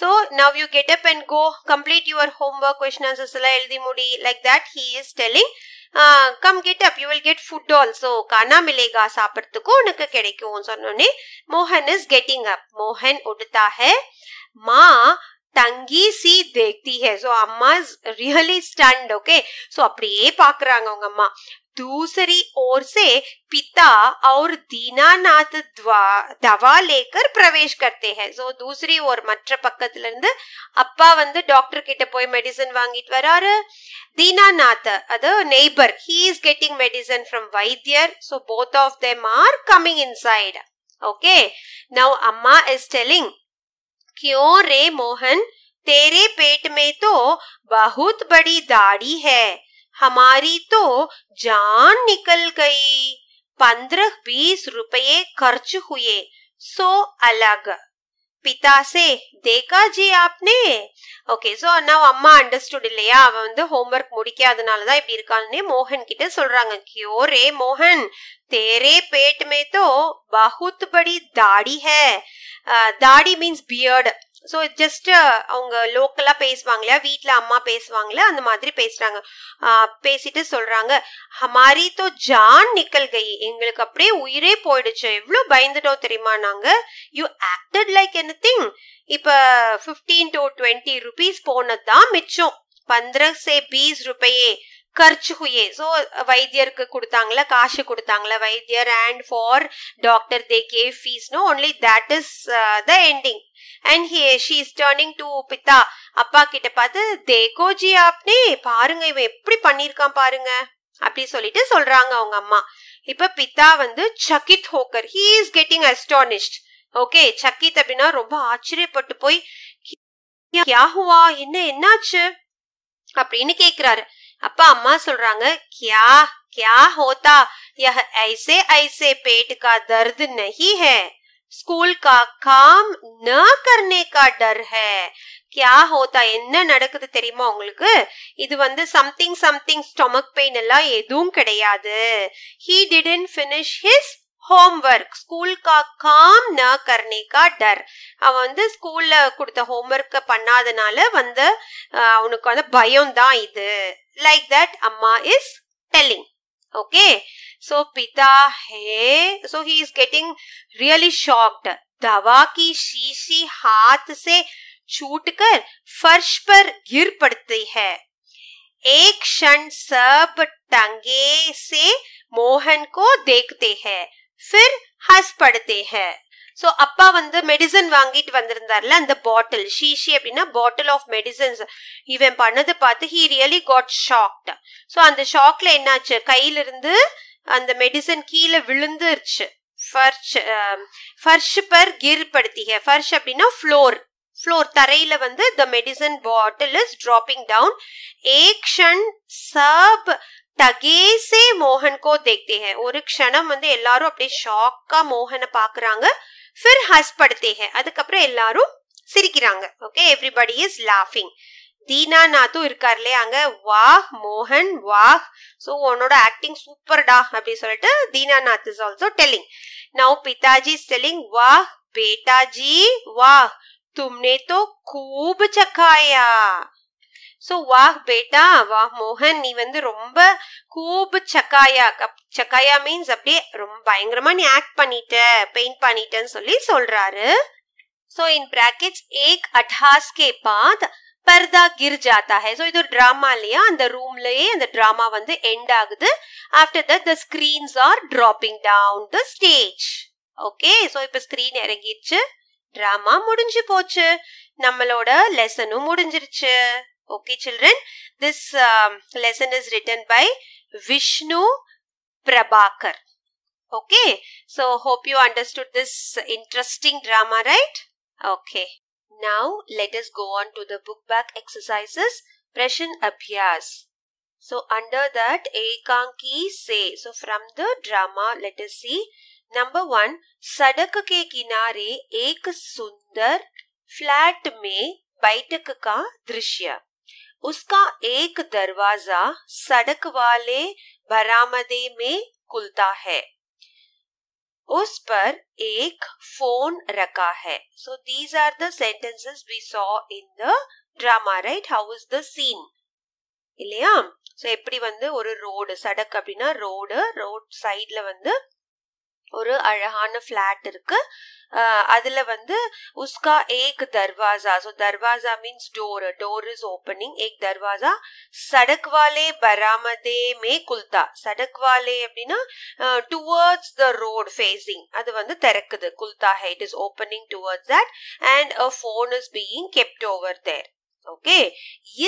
so now you get up and go complete your homework question like that he is telling come get up you will get food also खाना मिलेगा सापर्त को उन्होंने Mohan is getting getting up மோகன் உட்கார்தா ஹே மா தங்கி சீ தேக்தி ஹே சோ அம்மா is really stunned okay so அப்படியே दूसरी ओर से पिता और दीनानाथ दवा लेकर प्रवेश करते हैं सो दूसरी ओर மற்ற பக்கத்துல இருந்து அப்பா வந்து டாக்டர் கிட்ட போய் மெடிசன் வாங்கிட்டு வராரு தீனாநாத் அது neighbour he is getting medicine from வைத்தியர் ஸோ போத் क्यों रे मोहन तेरे पेट में तो बहुत बड़ी दाढ़ी है हमारी तो जान निकल गई पंद्रह बीस रुपये खर्च हुए सो अलग பிதா சே தேகா ஜி ஆப்னே ஓகே சோ நான் அம்மா அண்டர்ஸ்டுட் இல்லையா அவன் வந்து ஹோம்ஒர்க் முடிக்காதனால தான் இப்படி இருக்கான்னு மோகன் கிட்ட சொல்றாங்க கியோ ரே மோகன் तेरे पेट में तो बहुत बड़ी दाढ़ी है दाढ़ी means beard so just uh, அவங்க லோக்கலாக பேசுவாங்களா வீட்டில் அம்மா பேசுவாங்களே அந்த மாதிரி பேசுகிறாங்க பேசிட்டு சொல்கிறாங்க ஹமாரி தோ ஜான் நிக்கல் கை எங்களுக்கு அப்படியே உயிரே போயிடுச்சு எவ்வளோ பயந்துட்டோம் தெரியுமா நாங்கள் you acted like anything இப்போ ஃபிஃப்டீன் டு டுவெண்ட்டி ருபீஸ் போனது தான் மிச்சம் பந்திர சே பீஸ் ருபையே கர்ச்சுகுயே ஸோ வைத்தியருக்கு கொடுத்தாங்கள காசு கொடுத்தாங்கள வைத்தியர் and for doctor they gave ஃபீஸ்னோ only that is the ending and he she is turning to பித்தா அப்பா கிட்ட பார்த்து தேகோஜி ஆப்னே பாருங்க இவன் எப்படி பண்ணியிருக்கான் பாருங்க அப்படி சொல்லிட்டு சொல்றாங்க அவங்க அம்மா இப்ப பித்தா வந்து சக்கித் ஹோக்கர் he is getting astonished okay சக்கித் அப்படின்னா ரொம்ப ஆச்சரியப்பட்டு போய் யாகுவா என்ன என்னாச்சு அப்படின்னு கேக்குறாரு அப்பா அம்மா சொல்றாங்க கியா கியா ஹோதா யஹ ஐசே ஐசே பேட் கா दर्द நஹி ஹே ஸ்கூல் கா காம் ந கர்னே கா டர் ஹே கியா ஹோதா என்ன நடக்குது தெரியுமா உங்களுக்கு இது வந்து சம்திங் சம்திங் ஸ்டொமக் பெயின் எல்லாம் எதுவும் கிடையாது he didn't finish his homework ஸ்கூலுக்கு காம் ந கர்னேக்கா டர் அவன் வந்து ஸ்கூல்ல கொடுத்த ஹோம்ஒர்க்கை பண்ணாதனால வந்து அவனுக்கு வந்து பயம் தான் இது லைக் தட் அம்மா இஸ் டெல்லிங் ஓகே ஸோ பிதா ஹே so he is getting really shocked दवा की शीशी हाथ से छूटकर फर्श पर गिर पड़ती है एक क्षण सब टंगे से मोहन को देखते हैं फिर हंस படுத்தே हैं ஸோ அப்பா வந்து மெடிசன் வாங்கிட்டு வந்திருந்தார்ல அந்த பாட்டில் ஷீஷி அப்படின்னா பாட்டில் ஆஃப் மெடிசன்ஸ் இவன் பண்ணதை பார்த்து he really got shocked so அந்த ஷாக்ல என்னாச்சு கையிலிருந்து அந்த மெடிசன் கீழே விழுந்துருச்சு ஃபர்ஷ் ஃபர்ஷ் பர் கிர் படுத்திக ஃபர்ஷ் அப்படின்னா ஃப்ளோர் ஃப்ளோர் தரையில வந்து the medicine bottle is dropping down ஏக்ஷன் க்ஷன் சப் தகேசே மோகன்கோ தேக்தே ஹே ஒரு க்ஷணம் வந்து எல்லாரும் அப்படியே ஷாக்கா மோகனை பாக்குறாங்க ஃபிர் ஹஸ் படுத்தே ஹே அதுக்கப்புறம் எல்லாரும் சிரிக்கிறாங்க ஓகே எவ்ரிபடி இஸ் லாஃபிங் தீனா நாத்தும் இருக்கார் இல்லையா அங்க வாஹ் மோகன் வாஹ் ஸோ உன்னோட ஆக்டிங் சூப்பர்டா அப்படின்னு சொல்லிட்டு Dinanath is also telling now பிதாஜி இஸ் டெல்லிங் வாஹ் பேட்டாஜி வாஹ் தும்னே தோ கூப் சக்காயா ஸோ வாஹ் பேட்டா வாஹ் மோகன் நீ வந்து ரொம்ப கூபு சக்காயா சக்காயா மீன்ஸ் அப்படியே ரொம்ப பயங்கரமா நீ ஆக்ட் பண்ணிட்ட பெயிண்ட் பண்ணிட்டேன்னு சொல்லி சொல்றாரு ஸோ இன் ब्रैकेट्स ஏக் अठास பாத் பர்தா கிர் ஜாத்தா ஹே ஸோ இது ஒரு ட்ராமா இல்லையா அந்த ரூம்லயே அந்த ட்ராமா வந்து எண்ட் ஆகுது after that the screens are dropping down the stage okay so இப்போ ஸ்க்ரீன் இறங்கிடுச்சு ட்ராமா முடிஞ்சு போச்சு நம்மளோட லெசனும் முடிஞ்சிருச்சு Okay children, this um, lesson is written by Vishnu Prabhakar. Okay, so hope you understood this interesting drama, right? Okay, now let us go on to the book back exercises, Prashan Abhyas. So under that, Ekanki say. So from the drama, let us see. Number one, Sadak ke किनारे ek सुंदर flat me बैठक ka दृश्य उसका एक दरवाजा सड़क वाले बरामदे में खुलता है उस पर एक फोन रखा है so these are the sentences we saw in the drama right how is the scene இல்லையா ஸோ எப்படி வந்து ஒரு ரோடு சடக் அப்படின்னா ரோடு ரோட் வந்து ஒரு அழகான ஃப்ளாட் இருக்கு அதுல வந்து உஸ்கா ஏக் தர்வாசா ஸோ தர்வாசா means door door is opening ஏக் தர்வாசா சடக்வாலே பராமதே மே குல்தா சடக்வாலே அப்படின்னா டுவர்ட்ஸ் த ரோட் ஃபேஸிங் அது வந்து திறக்குது குல்தா it is opening towards that and a phone is being kept over there okay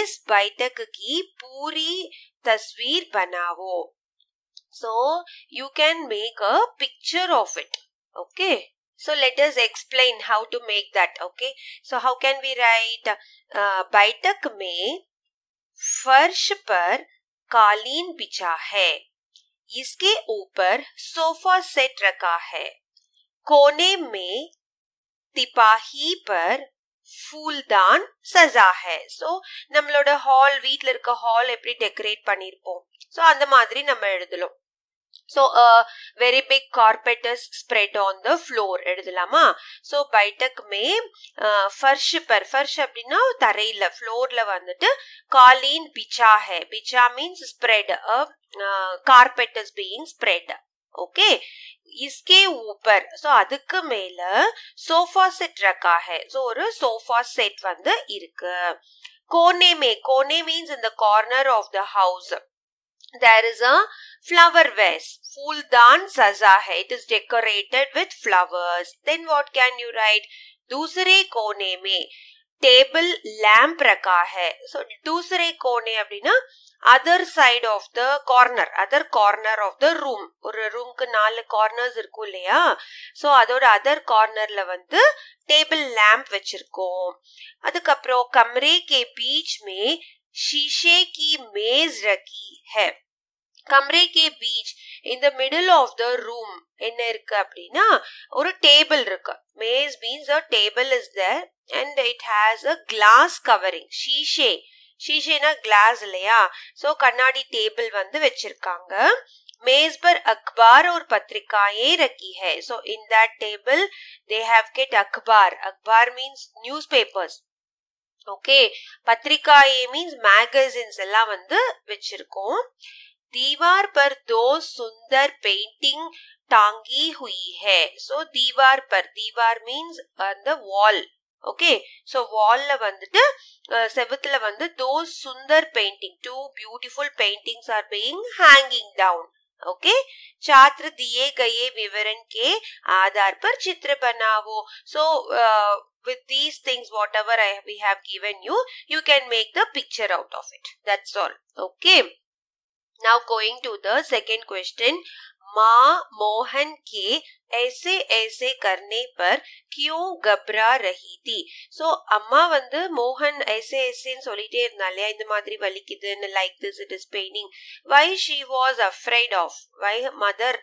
இஸ் बैठक की puri தஸ்வீர் பனாவோ So you can make a picture of it. Okay. So let us explain how to make that. Okay. So how can we write uh, बैठक mein farsh par कालीन बिछा hai iske ऊपर sofa set rakha hai kone mein tipahi par फूलदान सजा है सो நம்மளோட hall வீட்டில் இருக்க ஹால் எப்படி டெக்கரேட் பண்ணியிருப்போம் ஸோ அந்த மாதிரி நம்ம எழுதலாம் so very big carpets spread on the floor எழுதலாமா ஸோ பைட்டக் மே ஃபர்ஷ் பர் ஃபர்ஷ் அப்படின்னா தரையில் ஃப்ளோரில் வந்துட்டு காலீன் பிச்சா ஹே பிச்சா means spread carpet is being spread okay இஸ்கே ऊपर ஸோ அதுக்கு மேலே சோஃபா செட் ரக்கா ஹே ஸோ ஒரு சோஃபா செட் வந்து இருக்கு கோனே மே கோனே மீன்ஸ் இந்த corner of the house there is a flower vase. Fuldan saza hai. It is decorated with flowers. Then what can you write? दूसरे कोने में टेबल लैम्प रखा है सो so, दूसरे कोने அப்படின்னா other side of the corner other corner of the room ஒரு ரூம்க்கு நாலு கார்னர்ஸ் இருக்கும் இல்லையா ஸோ அதோட அதர் கார்னர்ல வந்து டேபிள் லேம்ப் வச்சிருக்கோம் அதுக்கப்புறம் கம்ரே கே பீச் மே शीशे की मेज रखी है कमरे के बीच in the middle of the room என்ன இருக்கு அப்படின்னா ஒரு டேபிள் இருக்கு மேஸ் means a table is there and it has a glass covering ஷீஷே ஷீஷேனா கிளாஸ் இல்லையா ஸோ கண்ணாடி டேபிள் வந்து வச்சிருக்காங்க मेज पर अखबार और पत्रिकाएं रखी है so in that table they have got अखबार अखबार मीन्स न्यूज़पेपर्स ஓகே பத்திரிகாயே மீன்ஸ் மேகசின்ஸ் எல்லாம் வந்து வச்சிருக்கோம் दीवार पर दो सुंदर पेंटिंग टांगी हुई है सो दीवार पर दीवार means on the wall okay so வால்ல வந்துட்டு செவத்துல வந்து தோ சுந்தர் painting two beautiful paintings are being hanging down okay छात्र दिए गए विवरण के आधार पर चित्र बनाओ सो so, with these things whatever I, we have given you you can make the picture out of it that's all okay Now going to the second question. माँ मोहन के ऐसे ऐसे करने पर கியூ கப்ரா ரஹிதி ஸோ அம்மா வந்து மோகன் ஐசே ஐசேன்னு சொல்லிட்டே இருந்தா இந்த மாதிரி வலிக்குதுன்னு like this it is paining why she was afraid of why mother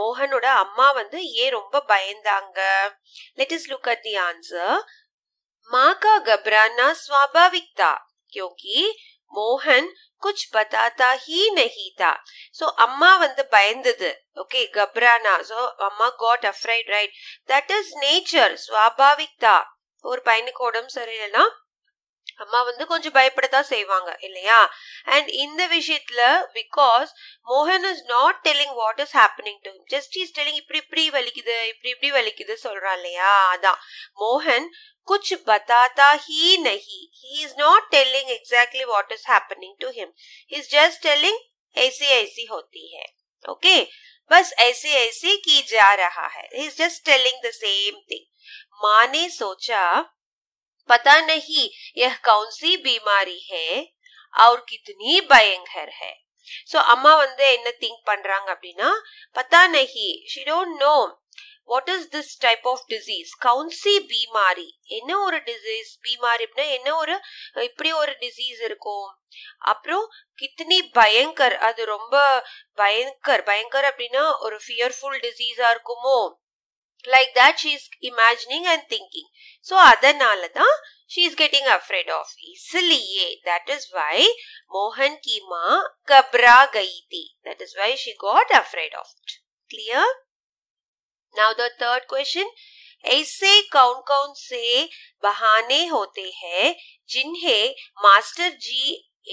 மோகனோட அம்மா வந்து ஏன் ரொம்ப பயந்தாங்க let us look at the answer மா கா கப்ரானா ஸ்வாபாவிக்தா क्योंकि மோகன் குச் பதாத்தா ஹீ தா ஸோ அம்மா வந்து பயந்தது ஓகே கப்ரானா ஸோ அம்மா got afraid right that is nature சுவாபாவிக்தா ஒரு பையனுக்கு உடம்பு சரியில்லைன்னா அம்மா வந்து கொஞ்சம் பயப்படத்தான் செய்வாங்க இல்லையா அண்ட் இந்த விஷயத்துல பிகாஸ் மோகன் is not telling what is happening to just is telling இப்படி இப்படி வலிக்குது இப்படி இப்படி வலிக்குது சொல்றான் இல்லையா அதான் மோகன் कुछ बताता ही नहीं he is not telling exactly what is happening to him is just telling ऐसी ऐसी होती है ओके okay? बस ऐसे ऐसे की जा रहा है is just telling the same thing माँ ने सोचा पता नहीं यह कौन सी बीमारी है और कितनी भयंकर है सो अम्मा वंदे थिंक பண்றாங்க அப்டினா पता नहीं she don't know what is this type of disease कौन सी बीमारी என்ன ஒரு ডিজিஸ் बीमारी அப்டினா என்ன ஒரு இப்படி ஒரு ডিজিஸ் இருக்கும் அப்புற कितनी பயங்கர் அது ரொம்ப பயங்கர் பயங்கர் அப்டினா ஒரு ஃய アーフル ডিজিஸ்ா இருக்கும் Like that, she is imagining and thinking. So, அதனால da she is getting afraid of. easily that is why mohan ki ma घबरा gayi thi That is why she got afraid of it. Clear? Now the third question. ऐसे कौन कौन से बहाने होते हैं जिन्हें मास्टर जी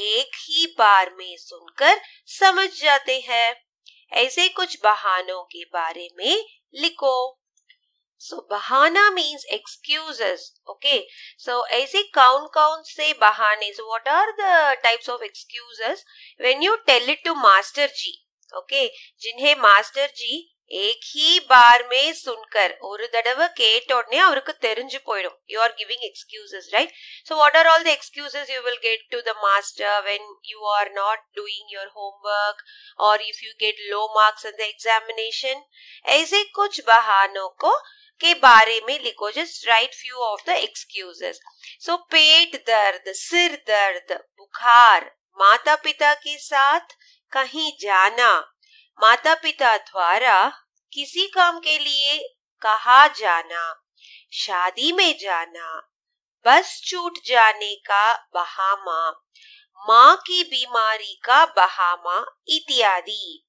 एक ही बार में सुनकर समझ जाते हैं ऐसे कुछ बहानों के बारे में लिखो So bahana means excuses. Okay. So a count count say बहाने. So what are the types of excuses when you tell it to master Ji? Okay. Jinhe master जी एक ही बार में सुनकर ஒரு தடவை கேட்ட உடனே அவருக்கு தெரிஞ்சு போயிடும் you are giving excuses right so what are all the excuses you will get to the master when you are not doing your homework और if you get low marks in the examination ऐसे कुछ बहानों को के बारे में लिखो just write few of the excuses so पेट दर्द सिर दर्द बुखार माता पिता के साथ कहीं जाना माता पिता द्वारा किसी काम के लिए कहा जाना शादी में जाना बस छूट जाने का बहामा माँ की बीमारी का बहामा इत्यादि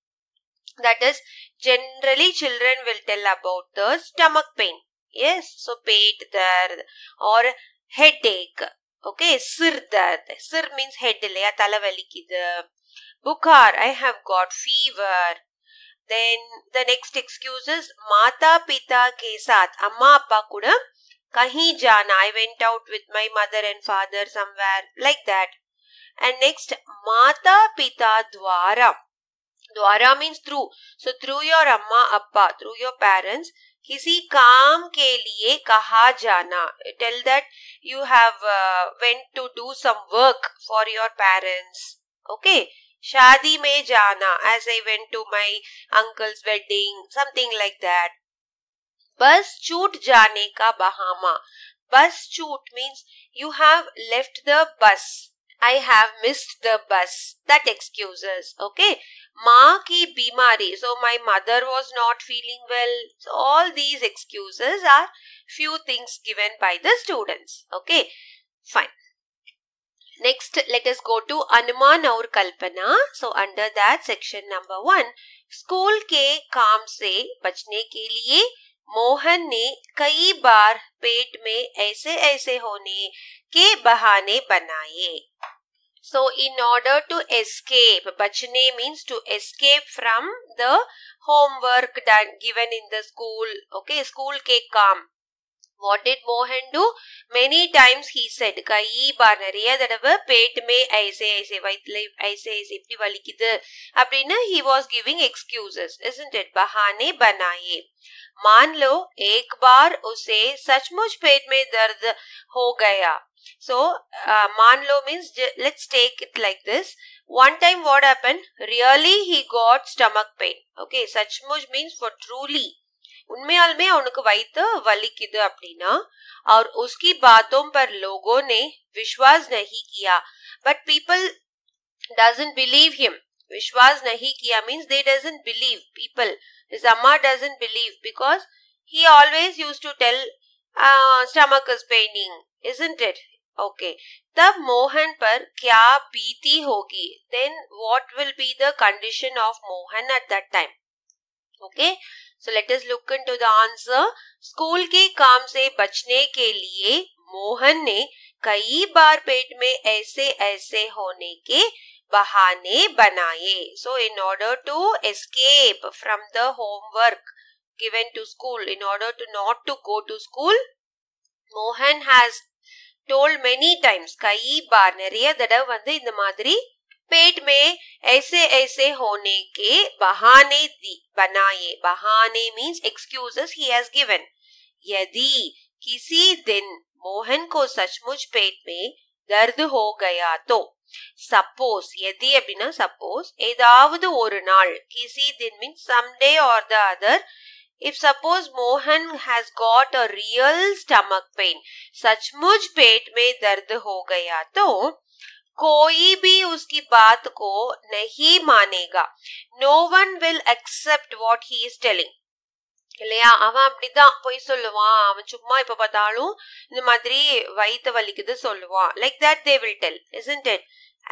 that is generally children will tell about the stomach pain yes so pain there or headache okay sir that sir means head laya tala valikidu bukhar i have got fever then the next excuses is mata pita ke saath amma appa kuda kahi jana i went out with my mother and father somewhere like that and next mata pita dwaram Dwara means through. So through your amma, appa, through your parents. Kisi kaam ke liye kaha jana. Tell that you have uh, went to do some work for your parents. Okay. Shadi me jana as I went to my uncle's wedding. Something like that. Bus choot jane ka bahama. Bus choot means you have left the bus. I have missed the bus. That excuses. Okay. Ma ki bimari. So my mother was not feeling well. So all these excuses are few things given by the students. Okay. Fine. Next, let us go to Anuman aur Kalpana. So under that section number 1. school ke kaam se bachne ke liye. Mohan ने कई बार पेट में ऐसे ऐसे होने के बहाने बनाए so in order to escape बचने means to escape from the homework given in the school okay school के काम What did Mohan do? Many times he said, கை பார் நிறைய தடவை பேட் மே ஐசே ஐசே வயிற்றுல ஐசே ஐசே இப்படி வலிக்குது அப்படின்னு he was giving excuses, isn't it? बहाने बनाए मान लो एक बार उसे सचमुच पेट में दर्द हो गया so uh, manlo means let's take it like this one time what happened really he got stomach pain okay sachmuch means for truly உண்மையாலுமே அவனுக்கு வைத்து வலிக்குது அப்படின்னா और उसकी बातों पर लोगों ने विश्वास नहीं किया but people doesn't believe him विश्वास नहीं किया means they doesn't believe people His amma doesn't believe because he always used to tell uh, stomach is paining, isn't it? Okay. तब मोहन पर क्या बीती होगी then what will be the condition of Mohan at that time okay so let us look into the answer school के काम से बचने के लिए मोहन ने कई बार पेट में ऐसे ऐसे होने के बहाने बनाए so in order to escape from the homework given to school in order to not to go to school Mohan has told many times कई बार नरिया दड़ा वंदे इंद माधुरी पेट में ऐसे ऐसे होने के बहाने दी बनाए बहाने means excuses he has given यदि किसी दिन मोहन को सचमुच पेट में दर्द हो गया तो यदि अभी ना सपोज ஏதாவது ஒரு நாள் किसी दिन mean someday or the other if suppose Mohan has got a real stomach pain सचमुच पेट में दर्द हो गया तो कोई भी उसकी बात को नहीं मानेगा no one will accept what he is telling இல்லையா அவன் அப்படிதான் போய் சொல்லுவான் அவன் சும்மா இப்ப பார்த்தாலும் இந்த மாதிரி வயிற்று வலிக்குது சொல்லுவான் like that they will tell isn't it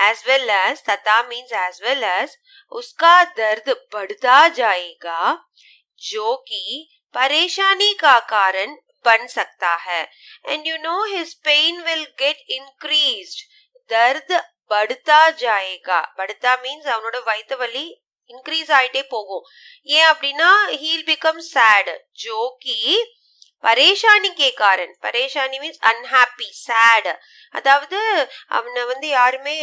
as well as तथा मीन्स एज वेल एज उसका दर्द बढ़ता जाएगा जो कि परेशानी का कारण बन सकता है and you know his pain will get increased தர்த் படுத்தா ஜாயேகா படுத்தா மீன்ஸ் அவனோட வயிற்று வலி இன்க்ரீஸ் ஆயிட்டே போகும் ஏன் அப்படின்னா ஹீல் பிகம் சேட் ஜோக்கி பரேஷானிக்கே காரன் பரேஷானி மீன்ஸ் அன்ஹாப்பி சேடு அதாவது அவனை வந்து யாருமே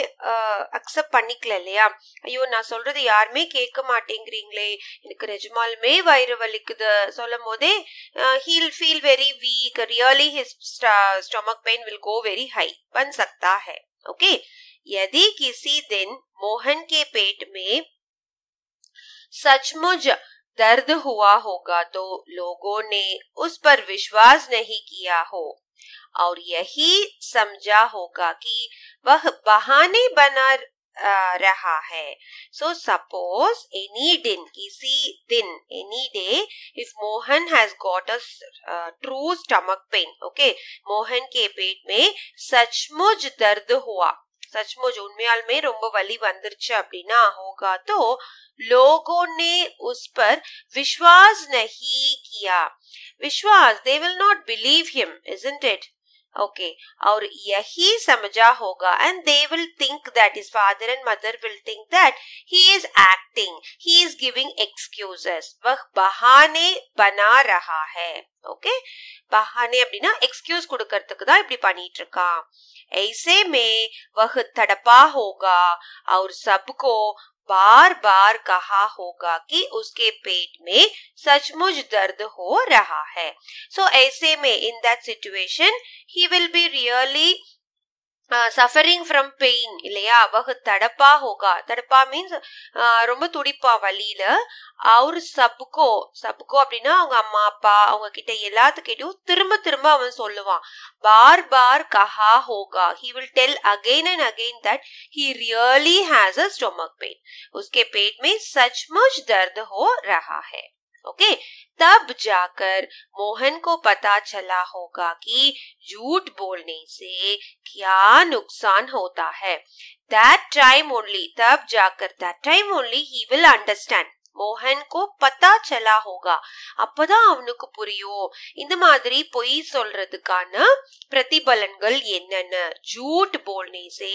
அக்செப்ட் பண்ணிக்கல இல்லையா ஐயோ நான் சொல்றது யாருமே கேட்க மாட்டேங்கிறீங்களே எனக்கு நிஜமாலுமே வயிறு வலிக்குது சொல்லும் போதே he'll feel very weak really his stomach pain will go very high பன் சக்தா ஹே ओके यदि किसी दिन मोहन के पेट में सचमुच दर्द हुआ होगा तो लोगों ने उस पर विश्वास नहीं किया हो और यही समझा होगा कि वह बहाने बना रहा है सो सपोज एनी दिन किसी दिन any day if Mohan has got a true stomach pain okay Mohan के पेट में सचमुच दर्द हुआ सचमुच में உண்மையாலுமே ரொம்ப வலி வந்துருச்சு होगा तो लोगों ने उस पर विश्वास नहीं किया विश्वास they will not believe him isn't it okay okay. और यही समझा होगा and they will think that is father and mother will think that he is acting he is giving excuses वह बहाने बना रहा है ओके ஓகே பஹானே அப்படின்னா எக்ஸ்கியூஸ் கொடுக்கறதுக்கு தான் இப்படி பண்ணிட்டு இருக்கான் ऐसे में वह तड़पा होगा और सबको बार बार कहा होगा कि उसके पेट में सचमुच दर्द हो रहा है सो so, ऐसे में in that situation he will be really suffering from pain இல்லையா வகு தடப்பா ஹோகா தடப்பா மீன்ஸ் ரொம்ப துடிப்பா வழியில அவர் சப்கோ சப்கோ அப்படின்னா அவங்க அம்மா அப்பா அவங்க கிட்ட எல்லாத்துக்கிட்டையும் திரும்ப திரும்ப அவன் சொல்லுவான் பார் பார் கஹா ஹோகா he will tell again and again that he really has a stomach pain உஸ்கே பேட் में सचमुच தர்த் ஹோ ரஹா ஹே ओके तब जाकर मोहन को पता चला होगा कि झूठ बोलने से क्या नुकसान होता है दैट टाइम ओनली तब जाकर that time only he will understand மோகன் கோ பத்தா செலா ஹோகா அப்பதான் அவனுக்கு புரியும் இந்த மாதிரி பொய் சொல்றதுக்கான பிரதிபலன்கள் என்னென்ன ஜூட் போல்னே சே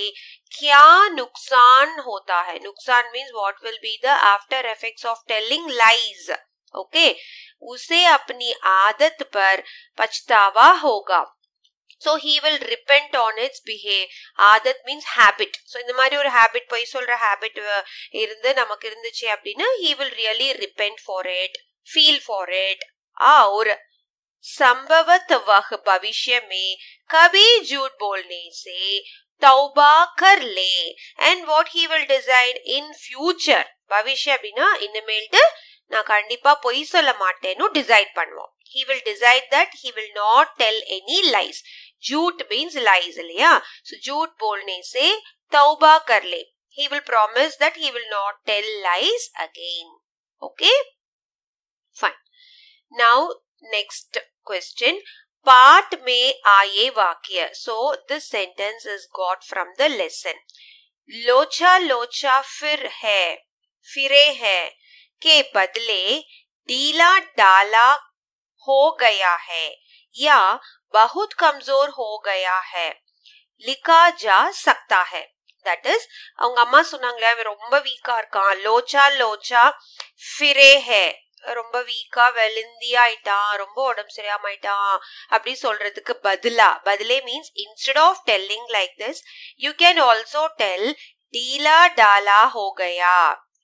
क्या नुकसान होता है नुकसान mean what will be the after effect of telling lies okay उसे अपनी आदत पर पछतावा होगा so he will repent on its behave ஆதத் மீன்ஸ் ஹேபிட் ஸோ இந்த மாதிரி ஒரு ஹேபிட் போய் சொல்கிற ஹேபிட் இருந்து நமக்கு இருந்துச்சு அப்படின்னா he will really repent for it feel for it ah ஒரு संभवत वह பவிஷ்யமே में ஜூட் झूठ बोलने से तौबा कर ले and what he will decide in அப்படின்னா இனிமேல்ட்டு நான் கண்டிப்பா பொய் சொல்ல மாட்டேன்னு டிசைட் பண்ணுவோம் he will decide that he will not tell any lies ஜூட் மீன்ஸ் லைஸ் இல்லையா ஸோ ஜூட் போல்னே சே தௌபா கர்லே he will promise that he will not tell lies again okay fine now next question part में आए वाक्य so this sentence is got from the lesson लोचा लोचा फिर है फिरे है के बदले ढीला डाला हो गया है या बहुत कमजोर हो गया है लिखा जा सकता है தட் இஸ் அவங்க அம்மா சொன்னாங்களே அவன் ரொம்ப வீக்கா இருக்கான் லோச்சா லோச்சா ஃபிரே ஹே ரொம்ப வீக்கா வெளுந்தி ஆயிட்டான் ரொம்ப உடம்பு சரியாம ஆயிட்டான் அப்படி சொல்றதுக்கு பதிலா பதிலே means instead of telling like this you can also tell டீலா டாலா ஹோகயா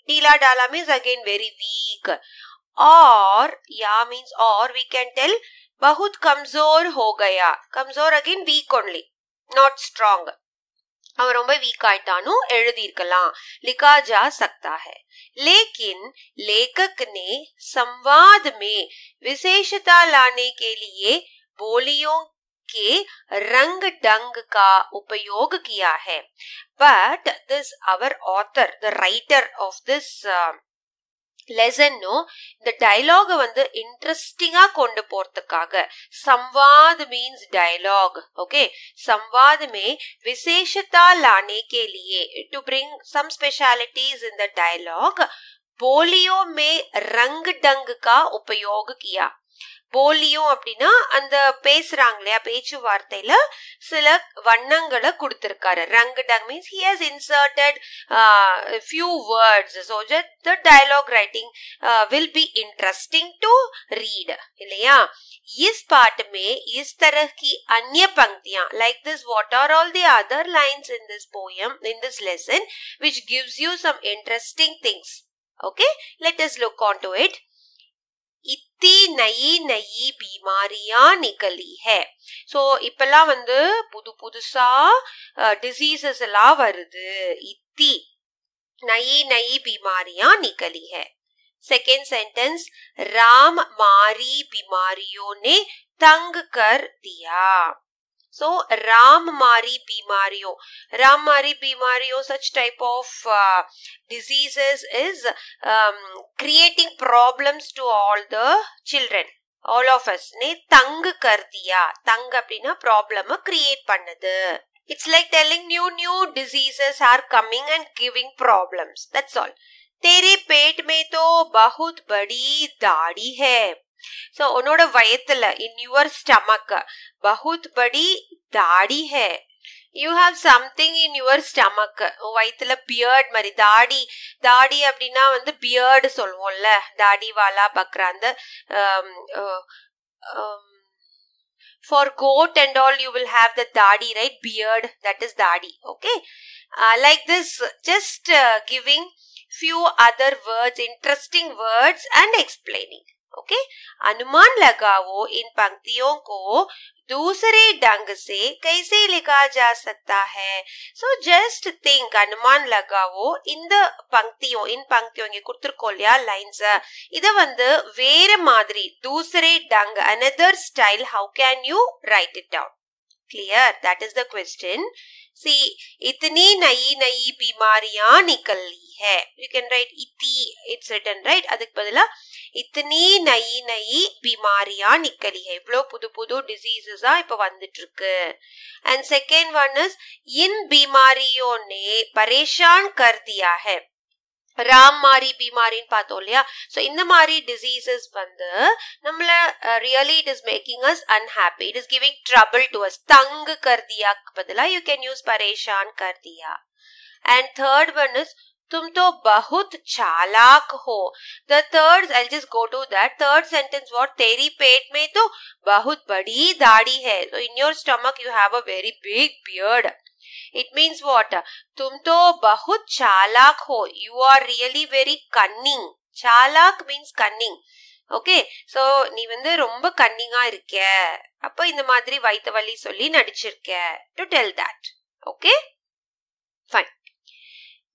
टीला डाला मीन्स अगेन वेरी वीक और या मीन्स और वी कैन टेल बहुत कमजोर हो गया कमजोर again weak only not strong அவன் ரொம்ப வீக் ஆயிட்டானும் எழுதியிருக்கலாம் லிகா ஜா சக்தா ஹே லேக்கின் லேகக் நே சம்வாத் மே के रंग डंग का उपयोग किया है but this our author the writer of this lesson இந்த டயலாக வந்து இன்ட்ரெஸ்டிங்கா கொண்டு போறதுக்காக संवाद मीन्स डायलॉग ओके संवाद में विशेषता लाने के लिए to bring some specialities in the dialogue बोलियों में रंग डंग का उपयोग किया போலியும் அப்படின்னா அந்த பேசுறாங்க இல்லையா பேச்சுவார்த்தையில சில வண்ணங்களை கொடுத்திருக்காரு ரங் டங் means he has inserted few words so just the dialogue writing will be interesting to read இல்லையா इस पार्ट में इस तरह की अन्य पंक्तियां like this what are all the other lines in this poem in this lesson which gives you some interesting things okay let us look on to it இத்தி நயி நயி பீமாரியா நிகலி ஹே ஸோ இப்பெல்லாம் வந்து புது புதுசா டிசீசஸ் எல்லாம் வருது இத்தி நயி நயி பீமாரியா நிகழி ஹே सेकेंड सेंटेंस राम मारी बीमारियों ने तंग कर दिया सो so, राम मारी बीमारियों राम मारी बीमारियों such type of diseases is creating problems to all the children all of us ने तंग कर दिया तंग अपना प्रॉब्लम क्रिएट பண்ணது it's like telling new new diseases are coming and giving problems that's all तेरे पेट में तो बहुत बड़ी दाढ़ी है ஸோ உன்னோட வயத்துல இன் யுவர் ஸ்டமக் பகுத் படி தாடி ஹே you have something in your stomach வயிற்றுல பியர்ட் மாதிரி தாடி தாடி அப்படின்னா வந்து பியர்டு சொல்லுவோம்ல தாடி வாலா பக்ரா அந்த for goat and all you will have the தாடி ரைட் பியர்ட் தட் இஸ் தாடி okay like this just giving few other words, interesting words, and explaining. Okay अनुमान लगाओ इन पंक्तियों को दूसरे ढंग से कैसे लिखा जा सकता है सो जस्ट थिंक अनुमान लगाओ इन द पंक्तियों इन पंक्तियों के கொடுத்துருக்கோம் कोलिया लाइंस इधर वंद वेर माद्री दूसरे ढंग another style how can you write it down clear that is the question see इतनी नई नई बीमारियां निकल ली है you can write it it's written right अधिक बदला இத்தனி நயி நயி பிமாரியா நிக்கலி எவ்வளோ புது புது டிசீசஸா இப்போ வந்துட்டு இருக்கு and second one is in பிமாரியோனே பரேஷான் கர்தியாக ராம் மாரி பிமாரின்னு பார்த்தோம் இல்லையா ஸோ இந்த மாதிரி டிசீசஸ் வந்து நம்மளை really it is making us unhappy it is giving trouble to us தங்கு கர்தியாக்கு பதிலாக யூ கேன் யூஸ் பரேஷான் கர்தியா அண்ட் தேர்ட் ஒன் இஸ் तुम तो बहुत चालाक हो the third I just go to that third sentence what तेरी पेट में तो बहुत बड़ी दाढ़ी है तो in your stomach you have a very big beard it means what तुम तो बहुत चालाक हो you are really very cunning चालाक मीन्स कन्निंग ஓகே ஸோ நீ வந்து ரொம்ப கன்னிங்கா இருக்க அப்போ இந்த மாதிரி வயிற்று வலி சொல்லி நடிச்சிருக்க to tell that okay fine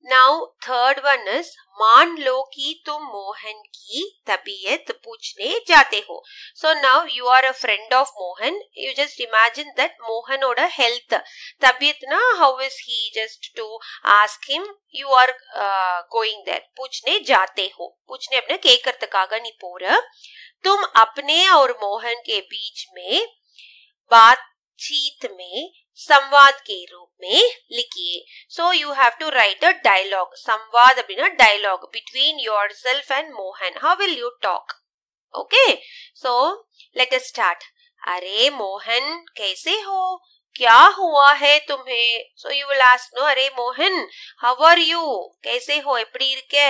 now third one is मान लो कि तुम मोहन की तबीयत पूछने जाते हो so now you are a friend of Mohan you just imagine that health health ना how is he just to ask him you are going there पूछने जाते हो पूछने अपने के கேட்கறதுக்காக नहीं पोर तुम अपने और मोहन के बीच में बातचीत में संवाद के रूप में लिखी So you have to write a dialogue. Samvad abina dialogue between yourself and Mohan. How will you talk? Okay. So let us start. अरे mohan kaise ho kya hua hai tumhe so you will ask no அரே mohan how are you kaise ho எப்படி இருக்க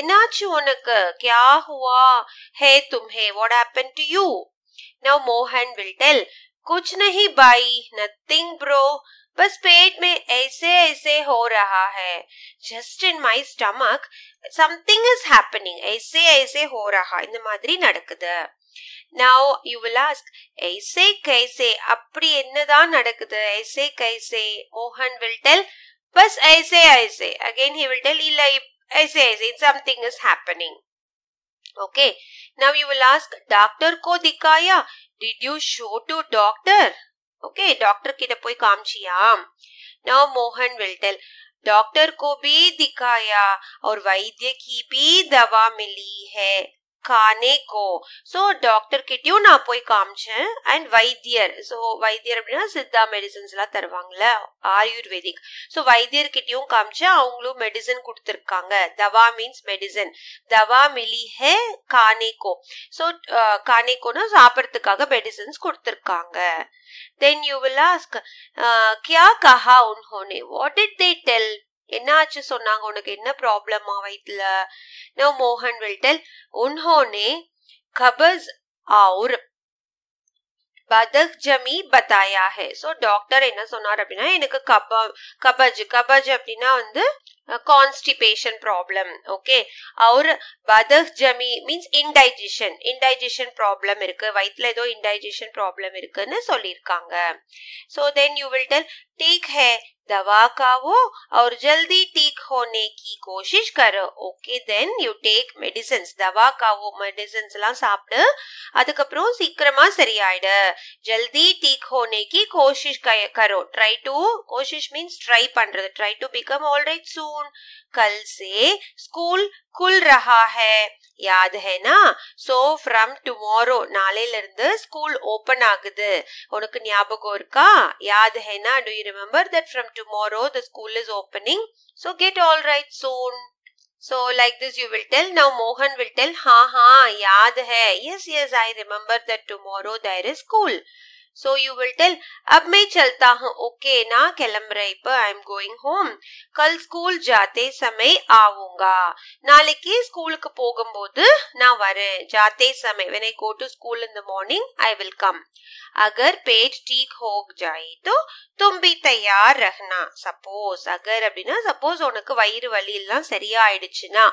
என்னாச்சு உனக்கு kya hua hai tumhe what happened to you now mohan will tell kuch nahi bhai nothing bro बस पेट में ऐसे ऐसे हो रहा है just in my stomach something is happening ஐசே ஐசே ஹோராஹா இந்த மாதிரி நடக்குது நவ் யூ வில் ஆஸ்க் ஐசே கைசே அப்படி என்னதான் நடக்குது ஐசே கைசே மோகன் வில் டெல் பஸ் ஐசே ஐசே அகைன் ஹி வில் டெல் இல்ல ஐசே ஐசே something is happening okay now you will ask doctor கோ திக்காயா did you show to doctor okay doctor की तरफ कोई काम चिया नाउ मोहन विल डॉक्टर को भी दिखाया और वैद्य की भी दवा मिली है కానేకో సో డాక్டர் கிட்டயும் நான் போய் காமிச்சேன் அண்ட் வைத்தியர் ஸோ வைத்தியர் அப்படின்னா சித்தா மெடிசன்ஸ் எல்லாம் தருவாங்கல்ல ஆயுர்வேதிக் ஸோ வைத்தியர் கிட்டயும் காமிச்சேன் அவங்களும் மெடிசன் கொடுத்துருக்காங்க தவா மீன்ஸ் மெடிசன் தவா மிலி ஹே கானேகோ ஸோ கானேகோன்னு சாப்பிட்றதுக்காக மெடிசன்ஸ் கொடுத்துருக்காங்க தென் யூ வில் ஆஸ்க் கியா கஹா உன்ஹோனே வாட் டிட் தே டெல் என்னாச்சு சொன்னாங்க உனக்கு என்ன ப்ராப்ளமா வயிற்றுல நோ மோகன் வில்டல் உன்ஹோனே கபஸ் ஆர் பதக் ஜமி பத்தாயா ஹே ஸோ டாக்டர் என்ன சொன்னார் அப்படின்னா எனக்கு கப கபஜ் கபஜ் அப்படின்னா வந்து கான்ஸ்டிபேஷன் ப்ராப்ளம் ஓகே அவர் பதக் ஜமி மீன்ஸ் இன்டைஜஷன் இன்டைஜஷன் ப்ராப்ளம் இருக்கு வயிற்றுல ஏதோ இன்டைஜஷன் ப்ராப்ளம் இருக்குன்னு சொல்லியிருக்காங்க so then you will tell take ஹே दवा का वो और जल्दी ठीक होने की कोशिश करो okay then you take medicines தவா காவோ மெடிசன்ஸ் எல்லாம் சாப்பிட்டு அதுக்கப்புறம் சீக்கிரமா சரியாயிடு ஜல்தி டீக் ஹோனேக்கு கோஷிஷ் கரோ ட்ரை டு கோஷிஷ் மீன்ஸ் ட்ரை பண்றது try to become all right soon कल से स्कूल खुल रहा है याद है ना சோ ஃப்ரம் டுமாரோ நாளையில இருந்து ஸ்கூல் ஓபன் ஆகுது உனக்கு ஞாபகம் இருக்கா ஹேனா do you tomorrow the school is opening so get all right soon So like this you will tell now Mohan will tell ha ha yaad hai yes yes I remember that tomorrow there is school so you will tell अब मैं चलता okay நான் கிளம்புறேன் இப்போ I रही going home கல் school ஜாத்தே சமய ஆவுங்கா நாளைக்கு ஸ்கூலுக்கு போகும்போது நான் வரேன் ஜாத்தே சமய when I go to school in the morning I will come अगर पेट ठीक हो जाए तो தும் பி தயார் ரஹ்னா சப்போஸ் அகர் அப்படின்னா சப்போஸ் உனக்கு வயிறு வலி எல்லாம் சரியாயிடுச்சுன்னா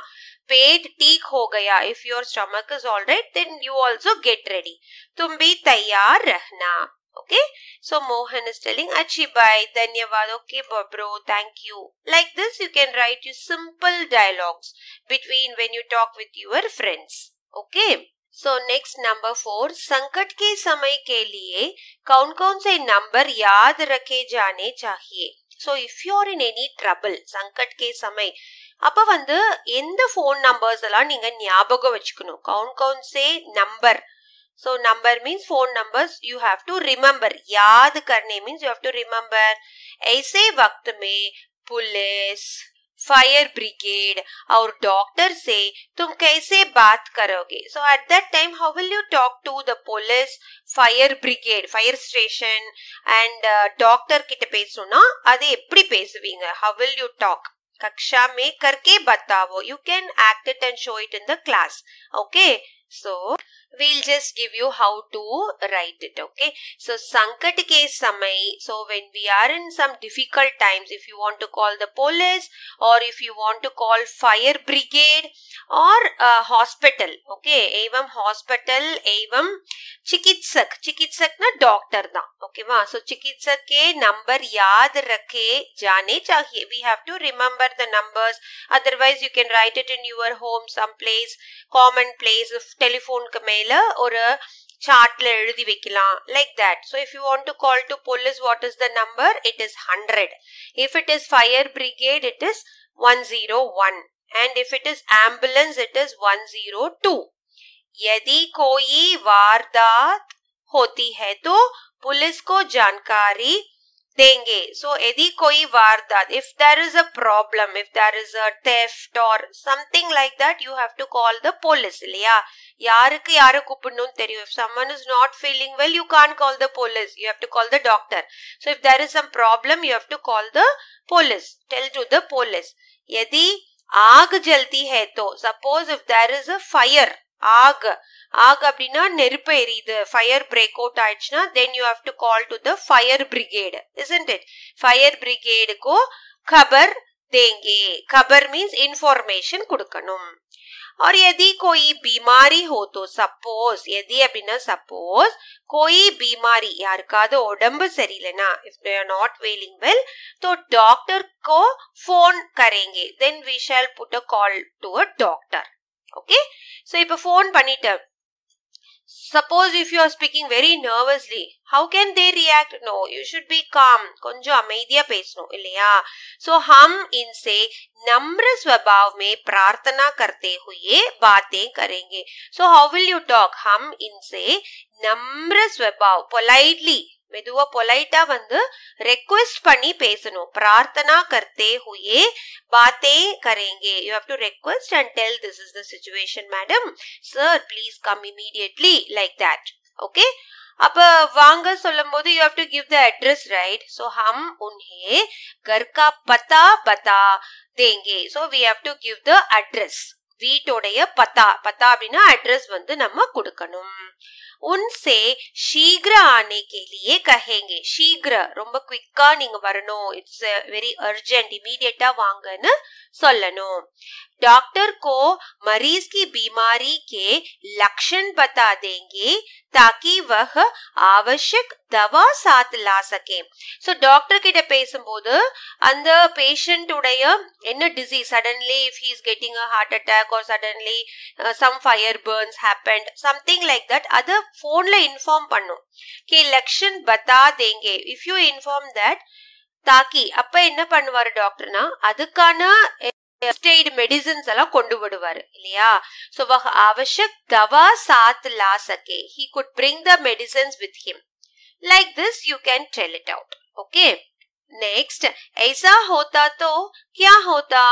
पेट ठीक हो गया if your stomach is all right then you also get ready तुम भी तैयार रहना okay so Mohan is telling अच्छी बाय धन्यवाद ओके बब्रो thank you like this you can write you simple dialogues between when you talk with your friends okay so next number four संकट के समय के लिए कौन कौन से नंबर याद रखे जाने चाहिए so if you are in any trouble संकट के समय அப்போ வந்து எந்த ஃபோன் நம்பர்ஸ் எல்லாம் நீங்க ஞாபகம் வச்சுக்கணும் கவுண்ட் கவுன் சே number so number means phone numbers you have to remember யாது கர்னே means you have to remember ஐசே வக்துமே புலிஸ் पुलिस फायर ब्रिगेड और डॉक्टर से तुम कैसे बात करोगे so at that time how will you talk to the police fire brigade fire station and doctor கிட்ட பேசணும்னா அது எப்படி பேசுவீங்க ஹவ் வில் யூ டாக் कक्षा में करके बताओ you can act it and show it in the class okay so we'll just give you how to write it okay so sankat ke samay so when we are in some difficult times if you want to call the police or if you want to call fire brigade or a uh, hospital okay evam hospital evam chikitsak chikitsak na doctor da okay va so chikitsak ke number yaad rakhe jane chahiye we have to remember the numbers otherwise you can write it in your home some place common place telephone command மேல ஒரு சார்ட்ல எழுதி வைக்கலாம் like that so if you want to call to police what is the number it is hundred if it is fire brigade it is one zero one and if it is ambulance it is 102 यदि कोई वारदात होती है तो police को जानकारी देंगे सो so, यदि कोई वारदात if there is a problem if there is a theft or something like that you have to call the police இல்லையா யாருக்கு யாரை கூப்பிடணும்னு தெரியும் if someone is not feeling well you can call the police you have to call the doctor so if there is some problem you have to call the police tell to the police यदि आग जलती है तो suppose if there is a fire ஆக ஆக அப்படின்னா நெருப்பு எரியுது ஃபயர் பிரேக் அவுட் ஆயிடுச்சுன்னா then you have to call to the fire brigade isn't it fire பிரிகேடுக்கும் கபர் देंगे கபர் மீன்ஸ் इंफॉर्मेशन கொடுக்கணும் ஆர் எதி கோயி बीमारी हो तो सपोज यदि அப்படின்னா சப்போஸ் கோயி பீமாரி யாருக்காவது உடம்பு சரியில்லைனா if they are not feeling well तो डॉक्टर को फोन करेंगे then we shall put a call to a okay so இப்ப ஃபோன் பண்ணிட்டேன் suppose if you are speaking very nervously how can they react no you should be calm கொஞ்சம் அமைதியா பேசணும் இல்லையா सो हम इनसे नम्र स्वभाव में प्रार्थना करते हुए बातें करेंगे so how will you talk हम इनसे नम्र स्वभाव पोलाइटली மெதுவா பொலைட்டா வந்து ரெக்வெஸ்ட் பண்ணி பேசணும் பிரார்த்தனா கர்த்தே ஹுயே பாத்தே கரேங்கே you have to request and tell this is the situation madam sir please come immediately like that okay அப்ப வாங்க சொல்லும் போது you have to give the address right so ஹம் உன்ஹே கர் கா பத்தா பத்தா தேங்கே so we have to give the address வீட்டோடைய பத்தா பத்தா அப்படின்னா அட்ரஸ் வந்து நம்ம கொடுக்கணும் उनसे शीघ्र आने के लिए कहेंगे शीघ्र ரொம்ப குவிக்கா நீங்க வரணும் இட்ஸ் வெரி अर्जेंट இமீடியட்டா வாங்கன்னு சொல்லணும் डॉक्टर को मरीज की बीमारी के लक्षण बता देंगे ताकि वह आवश्यक दवा साथ ला सके सो डॉक्टर கிட்ட பேசும்போது அந்த பேஷண்ட் உடைய என்ன disease suddenly if he's getting a heart attack or suddenly some fire burns happened something like that அதை ஃபோன்ல இன்ஃபார்ம் பண்ணும் கே லக்ஷன் பத்தா தேங்கே இஃப் யூ இன்ஃபார்ம் தட் தாக்கி அப்ப என்ன பண்ணுவாரு டாக்டர்னா அதுக்கான ஸ்டேட் eh, மெடிசன்ஸ் எல்லாம் கொண்டு விடுவாரு இல்லையா சோ வஹ் அவஷக் தவா சாத் லா சகே he could bring the medicines with him like this you can tell it out okay next ऐसा होता तो क्या होता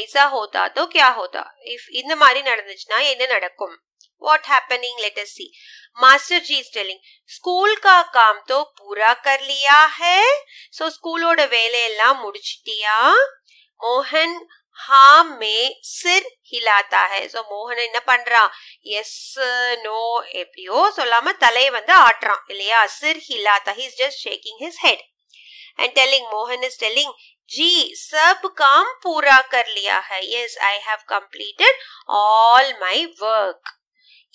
ऐसा होता तो क्या होता இஃப் இந்த மாதிரி நடந்துச்சுன்னா என்ன நடக்கும் what happening let's see master ji is telling school का काम तो पूरा कर लिया है சோ ஸ்கூலோட வேலையெல்லாம் முடிச்சிட்டியா मोहन हाँ में सिर हिलाता है सो मोहन என்ன பண்றான் எஸ் நோ எப்படியோ சொல்லாம தலையை வந்து ஆட்டுறான் இல்லையா சிர் ஹிலாத்தா his just shaking his head and telling Mohan is telling जी सब काम पूरा कर लिया है yes I have completed all my work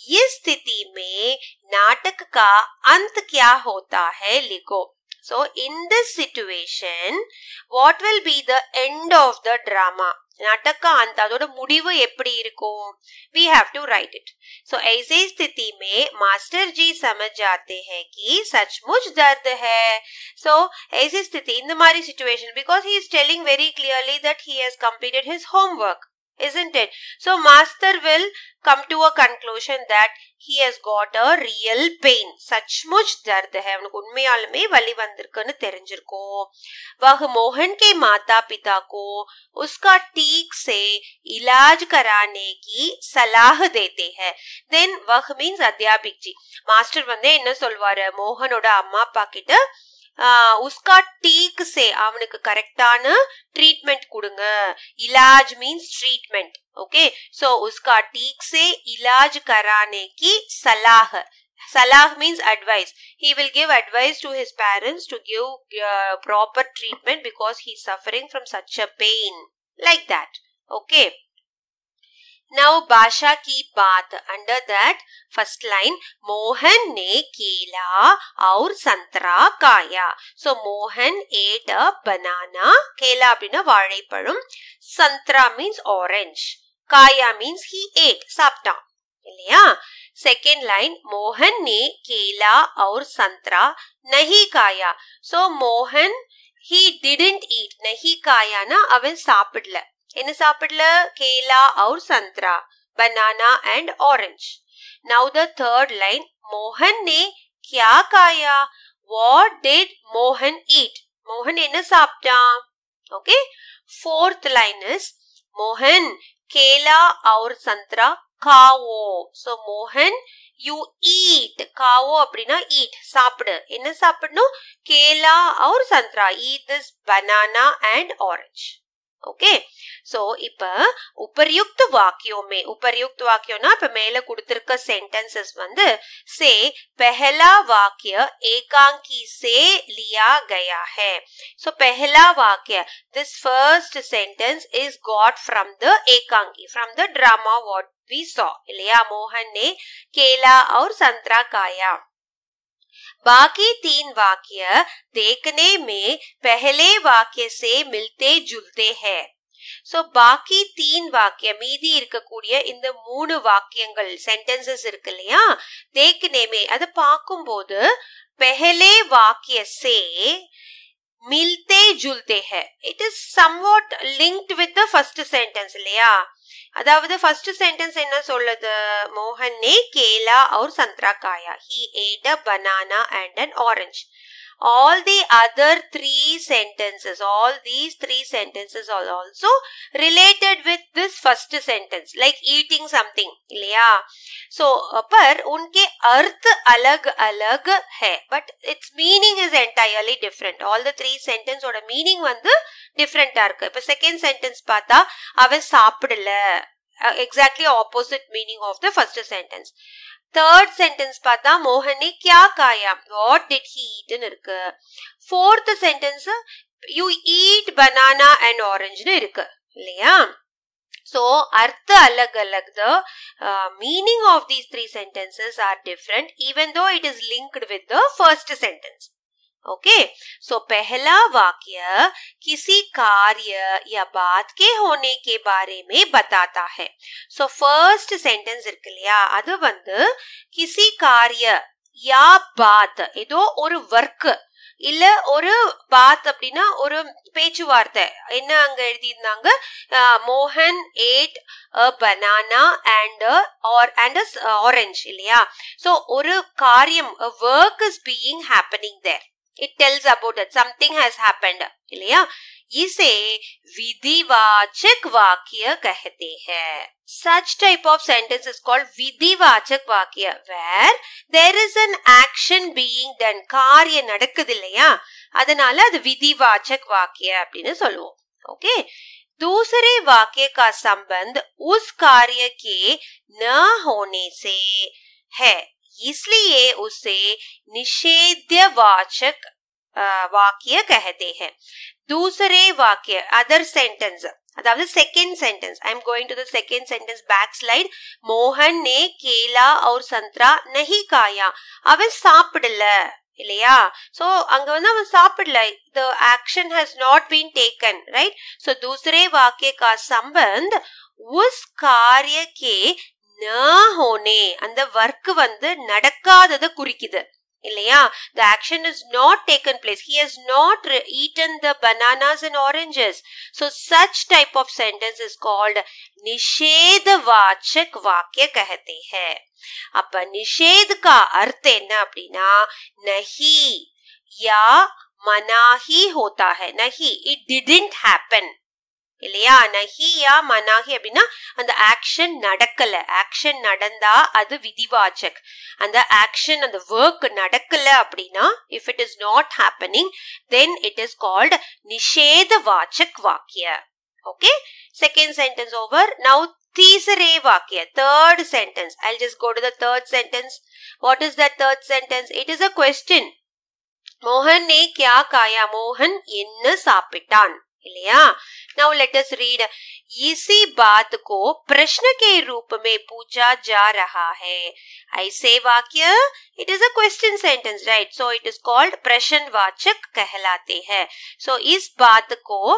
ये स्थिति में नाटक का अंत क्या होता है लिखो So in this situation, what will be the end of முடிவு எப்படி இருக்கும் we have to write it so ऐसे स्थिति में मास्टर जी समझ जाते हैं कि सचमुच दर्द है सो ऐसी स्थिति इन मारी situation because he is telling very clearly that he has completed his homework isn't it? So master will come to a conclusion that he has got a real pain. சச்முச் दर्द है उनको உண்மையாலுமே வலி வந்திருக்குன்னு தெரிஞ்சிருக்கும் वह मोहन के माता पिता को उसका ठीक से इलाज कराने की सलाह देते हैं देन वह मीन्स अध्यापिक जी மாஸ்டர் வந்து என்ன சொல்வாரு மோகனோட அம்மா அப்பா கிட்ட उसका टीक से அவனுக்கு கரெக்டான ட்ரீட்மெண்ட் கொடுங்க इलाज मींस ट्रीटमेंट ओके सो उसका टीक से इलाज कराने की सलाह Salah means advice. He will give advice to his parents to give uh, proper treatment because he's suffering from such a pain. Like that. Okay. नव भाषा की बात under that first line Mohan ने केला और संतरा खाया सो मोहन एट अ बनाना केला बिन वाड़ेपळम संतरा मींस ऑरेंज काया मींस ही एट साप्टा इलिया सेकंड लाइन मोहन ने केला और संतरा नहीं खाया सो मोहन ही डिडंट ईट नहीं खाया ना अवन साप्डला என்ன சாப்பிடல கேலா அவர் சந்திரா banana and orange now the third line மோகன் நே கியா காயா வாட் டிட் மோகன் ஈட் மோகன் என்ன சாப்பிட்டான் ஓகே ஃபோர்த் லைன் இஸ் மோகன் கேலா அவர் சந்திரா காவோ ஸோ மோகன் யூ ஈட் காவோ அப்படின்னா ஈட் சாப்பிடு என்ன சாப்பிடணும் கேலா அவர் சந்திரா eat this banana and orange okay so இப்போ உபரியுக்த வாக்கியோமே உபரியுக்த வாக்கியம்னா இப்போ மேலே கொடுத்துருக்க சென்டென்சஸ் வந்து சே பெஹலா வாக்கிய ஏகாங்கி சே லியா கயா ஹே ஸோ பெஹலா வாக்கிய this first sentence is God from the ஏகாங்கி from the drama what we saw இல்லையா மோகன் நே கேலா और संतरा காயா बाकी तीन वाक्य देखने में पहले वाक्य से मिलते जुलते हैं ஸோ பாக்கி தீன் வாக்கியம் மீதி இருக்கக்கூடிய இந்த மூணு வாக்கியங்கள் சென்டென்சஸ் இருக்கு இல்லையா தேக்கினேமே அதை பார்க்கும்போது பெஹலே வாக்கிய சே மில்தே ஜுல்தே ஹே it is somewhat linked with the first sentence இல்லையா அதாவது ஃபர்ஸ்ட் சென்டென்ஸ் என்ன சொல்லுது மோகன் நே கேலா அவர் சந்திரா காயா he ate a banana and an orange all the other three sentences, all these three sentences are also related with this first sentence, like eating something, Yeah. So, पर उनके अर्थ अलग अलग है, but its meaning is entirely different. All the three sentences ओட meaning the different இருக்கு. Ah இப்போ second sentence பார்த்தா அவன் சாப்பிடல, exactly opposite meaning of the first sentence. Third sentence பார்த்தா மோகனே கியா காயா வாட் டிட் ஹி ஈட்னு இருக்கு fourth sentence you eat banana and ஆரஞ்சுன்னு இருக்கு இல்லையா So, Artha Alag Alag, the meaning of these three sentences are different even though it is linked with the first sentence. Okay so पहला वाक्य किसी कार्य या बात के होने के बारे में बताता है सो ஃபர்ஸ்ட் सेंटेंस இருக்கு இல்லையா அது வந்து கிசி காரிய யா பாத் ஏதோ ஒரு ஒர்க் இல்ல ஒரு பாத் அப்படின்னா ஒரு பேச்சுவார்த்தை என்ன அங்க எழுதியிருந்தாங்க மோகன் ate a banana and or and orange இல்லையா ஸோ ஒரு காரியம் work is being happening there it tells about it something has happened இல்லையா இசே விதிவாச்சக் வாக்கிய कहते हैं such type of sentence is called விதிவாச்சக் வாக்கிய where there is an action being done காரியம் நடக்குது இல்லையா அதனால அது விதிவாச்சக் வாக்கிய அப்படின்னு சொல்லுவோம் ஓகே दूसरे वाक्य का संबंध उस कार्य के न होने से है इसलिए उसे वाचक वाक्य कहते हैं दूसरे वाक्य अदर सेंटेंस அதாவது second sentence I am going to the second sentence back slide மோகன் ने केला और संतरा नहीं खाया அவன் சாப்பிடல இல்லையா சோ அங்க வந்து அவன் சாப்பிடல द एक्शन हैज दूसरे वाक्य का संबंध उस कार्य के ஹோனே அந்த ஒர்க் வந்து நடக்காததை குறிக்குது இல்லையா the action is not taken place he has not eaten the bananas and oranges so such type of sentence is called நிஷேதவாச்சக் வாக்கிய கஹத்தே ஹே அப்ப நிஷேத் கா அர்த்த என்ன அப்படின்னா நஹி या मना ही होता है नहीं इट डिडेंट हैपन இல்லையா நஹியா மனாகி அப்படின்னா அந்த ஆக்ஷன் நடக்கல ஆக்ஷன் நடந்தா அது விதிவாச்சக் அந்த ஆக்ஷன் அந்த ஒர்க் நடக்கல அப்படின்னா if it is not happening then it is called நிஷேத வாச்சக் வாக்கிய ஓகே செகண்ட் சென்டென்ஸ் ஓவர் நவு தீசரே வாக்கிய third sentence I just go to third sentence what is is third sentence it is a a மோகன் நே கியா காயா மோகன் என்ன சாப்பிட்டான் इलिया नाउ लेट अस रीड इसी बात को प्रश्न के रूप में पूछा जा रहा है ऐसे वाक्य it is a question sentence right so it is called प्रश्नवाचक कहलाते हैं सो so, इस बात को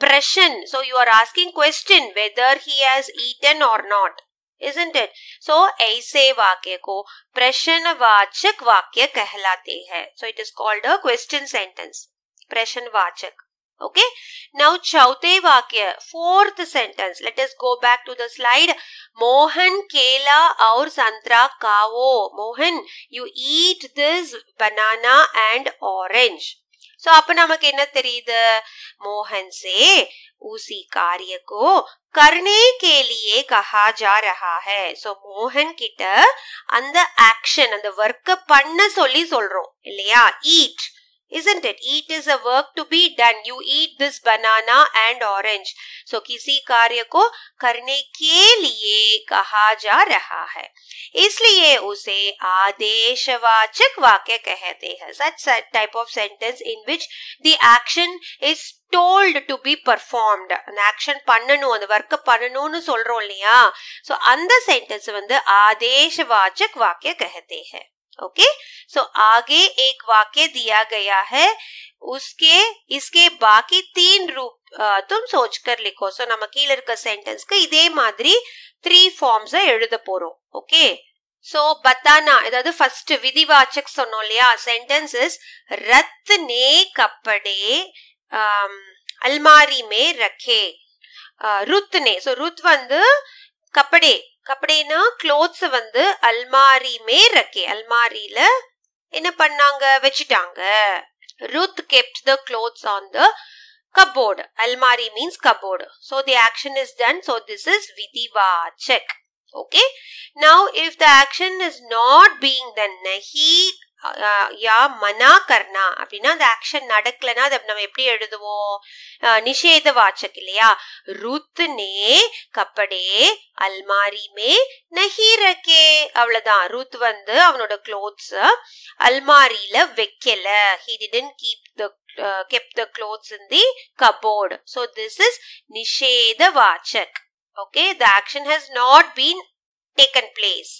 प्रश्न so you are asking question whether he has eaten or not isn't it? So ऐसे वाक्य को प्रश्नवाचक वाक्य कहलाते हैं so it is called a question sentence प्रश्नवाचक okay now chauthe vakya fourth sentence let us go back to the slide mohan kela aur santra khao mohan you eat this banana and orange so appo namak enna theriyudhu mohan se usi karya ko karne ke liye kaha ja raha hai so mohan kitta and the action and the work panna solli solrom illaya eat isn't it? Eat is a work to be done. You eat this banana and orange. So किसी कार्य को करने के लिए कहा जा रहा है इसलिए उसे आदेशवाचक वाक्य कहते हैं such type of sentence in which the action is told to be performed an action பண்ணணும் அந்த work பண்ணணும்னு சொல்றோம் இல்லையா so அந்த sentence வந்து आदेशवाचक वाक्य कहते हैं ओके okay? सो आगे एक वाक्य दिया गया है उसके इसके बाकी तीन रूप தும் சோச்கர் லிக்கோ ஸோ நம்ம கீழே இருக்க சென்டென்ஸ்க்கு இதே மாதிரி த்ரீ ஃபார்ம்ஸை எழுத போகிறோம் ஓகே ஸோ பத்தானா ஏதாவது ஃபர்ஸ்ட் விதிவாச்சக் சொன்னோம் இல்லையா சென்டென்சஸ் ரத் நே கப்படே அல்மாரி மே ரக்கே ருத் நே ஸோ ருத் வந்து கப்படே அப்படின்னா க்ளோத்ஸ் வந்து அல்மாரி மே ரக்கே அல்மாரியில என்ன பண்ணாங்க வச்சுட்டாங்க Ruth kept the clothes on the cupboard almari means cupboard so the action is done so this is vidivachak okay now if the action is not being done nahi யா மனா கர்ணா அப்படின்னா அந்த ஆக்ஷன் நடக்கலைன்னா அதை நம்ம எப்படி எழுதுவோம் நிஷேத வாச்சக் இல்லையா ரூத்னே கப்படே அல்மாரிமே நஹீரகே ரகே அவ்வளவுதான் ரூத் வந்து அவனோட க்ளோத்ஸ் அல்மாரியில வைக்கல he didn't keep the kept the clothes in the cupboard so this is நிஷேத வாச்சக் okay the action has not been taken place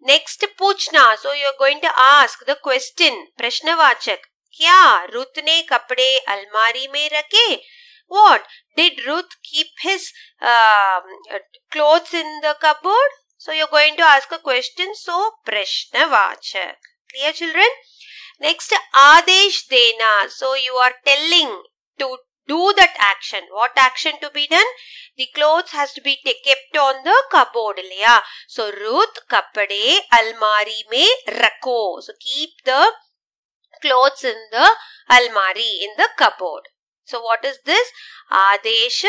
Next, puchna. So you're going to ask the question, prashnavachak. Kya? Ruth ne kapde almari mein rakhe? What? Did Ruth keep his um, uh, clothes in the cupboard? So you're going to ask a question. So prashnavachak. Clear children? Next, adesh dena. So you are telling to do that action. What action to be done? The clothes has to be kept on the cupboard இல்லையா? So Ruth kapade அல்மாரி me ரக்கோ. So keep the clothes in the almari, in the cupboard. So what is this? Adesh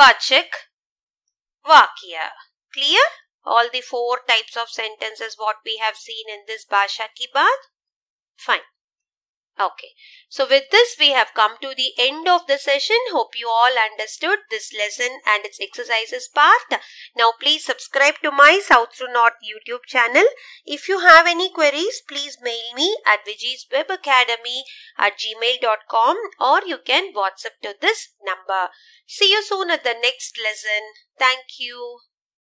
vachik, Vakya. Clear? All the four types of sentences what we have seen in this Bhasha Ki baad. Fine. Okay, so with this we have come to the end of the session. Hope you all understood this lesson and its exercises part. Now please subscribe to my South Through North YouTube channel. If you have any queries, please mail me at vijiswebacademy at gmail.com or you can WhatsApp to this number. See you soon at the next lesson. Thank you.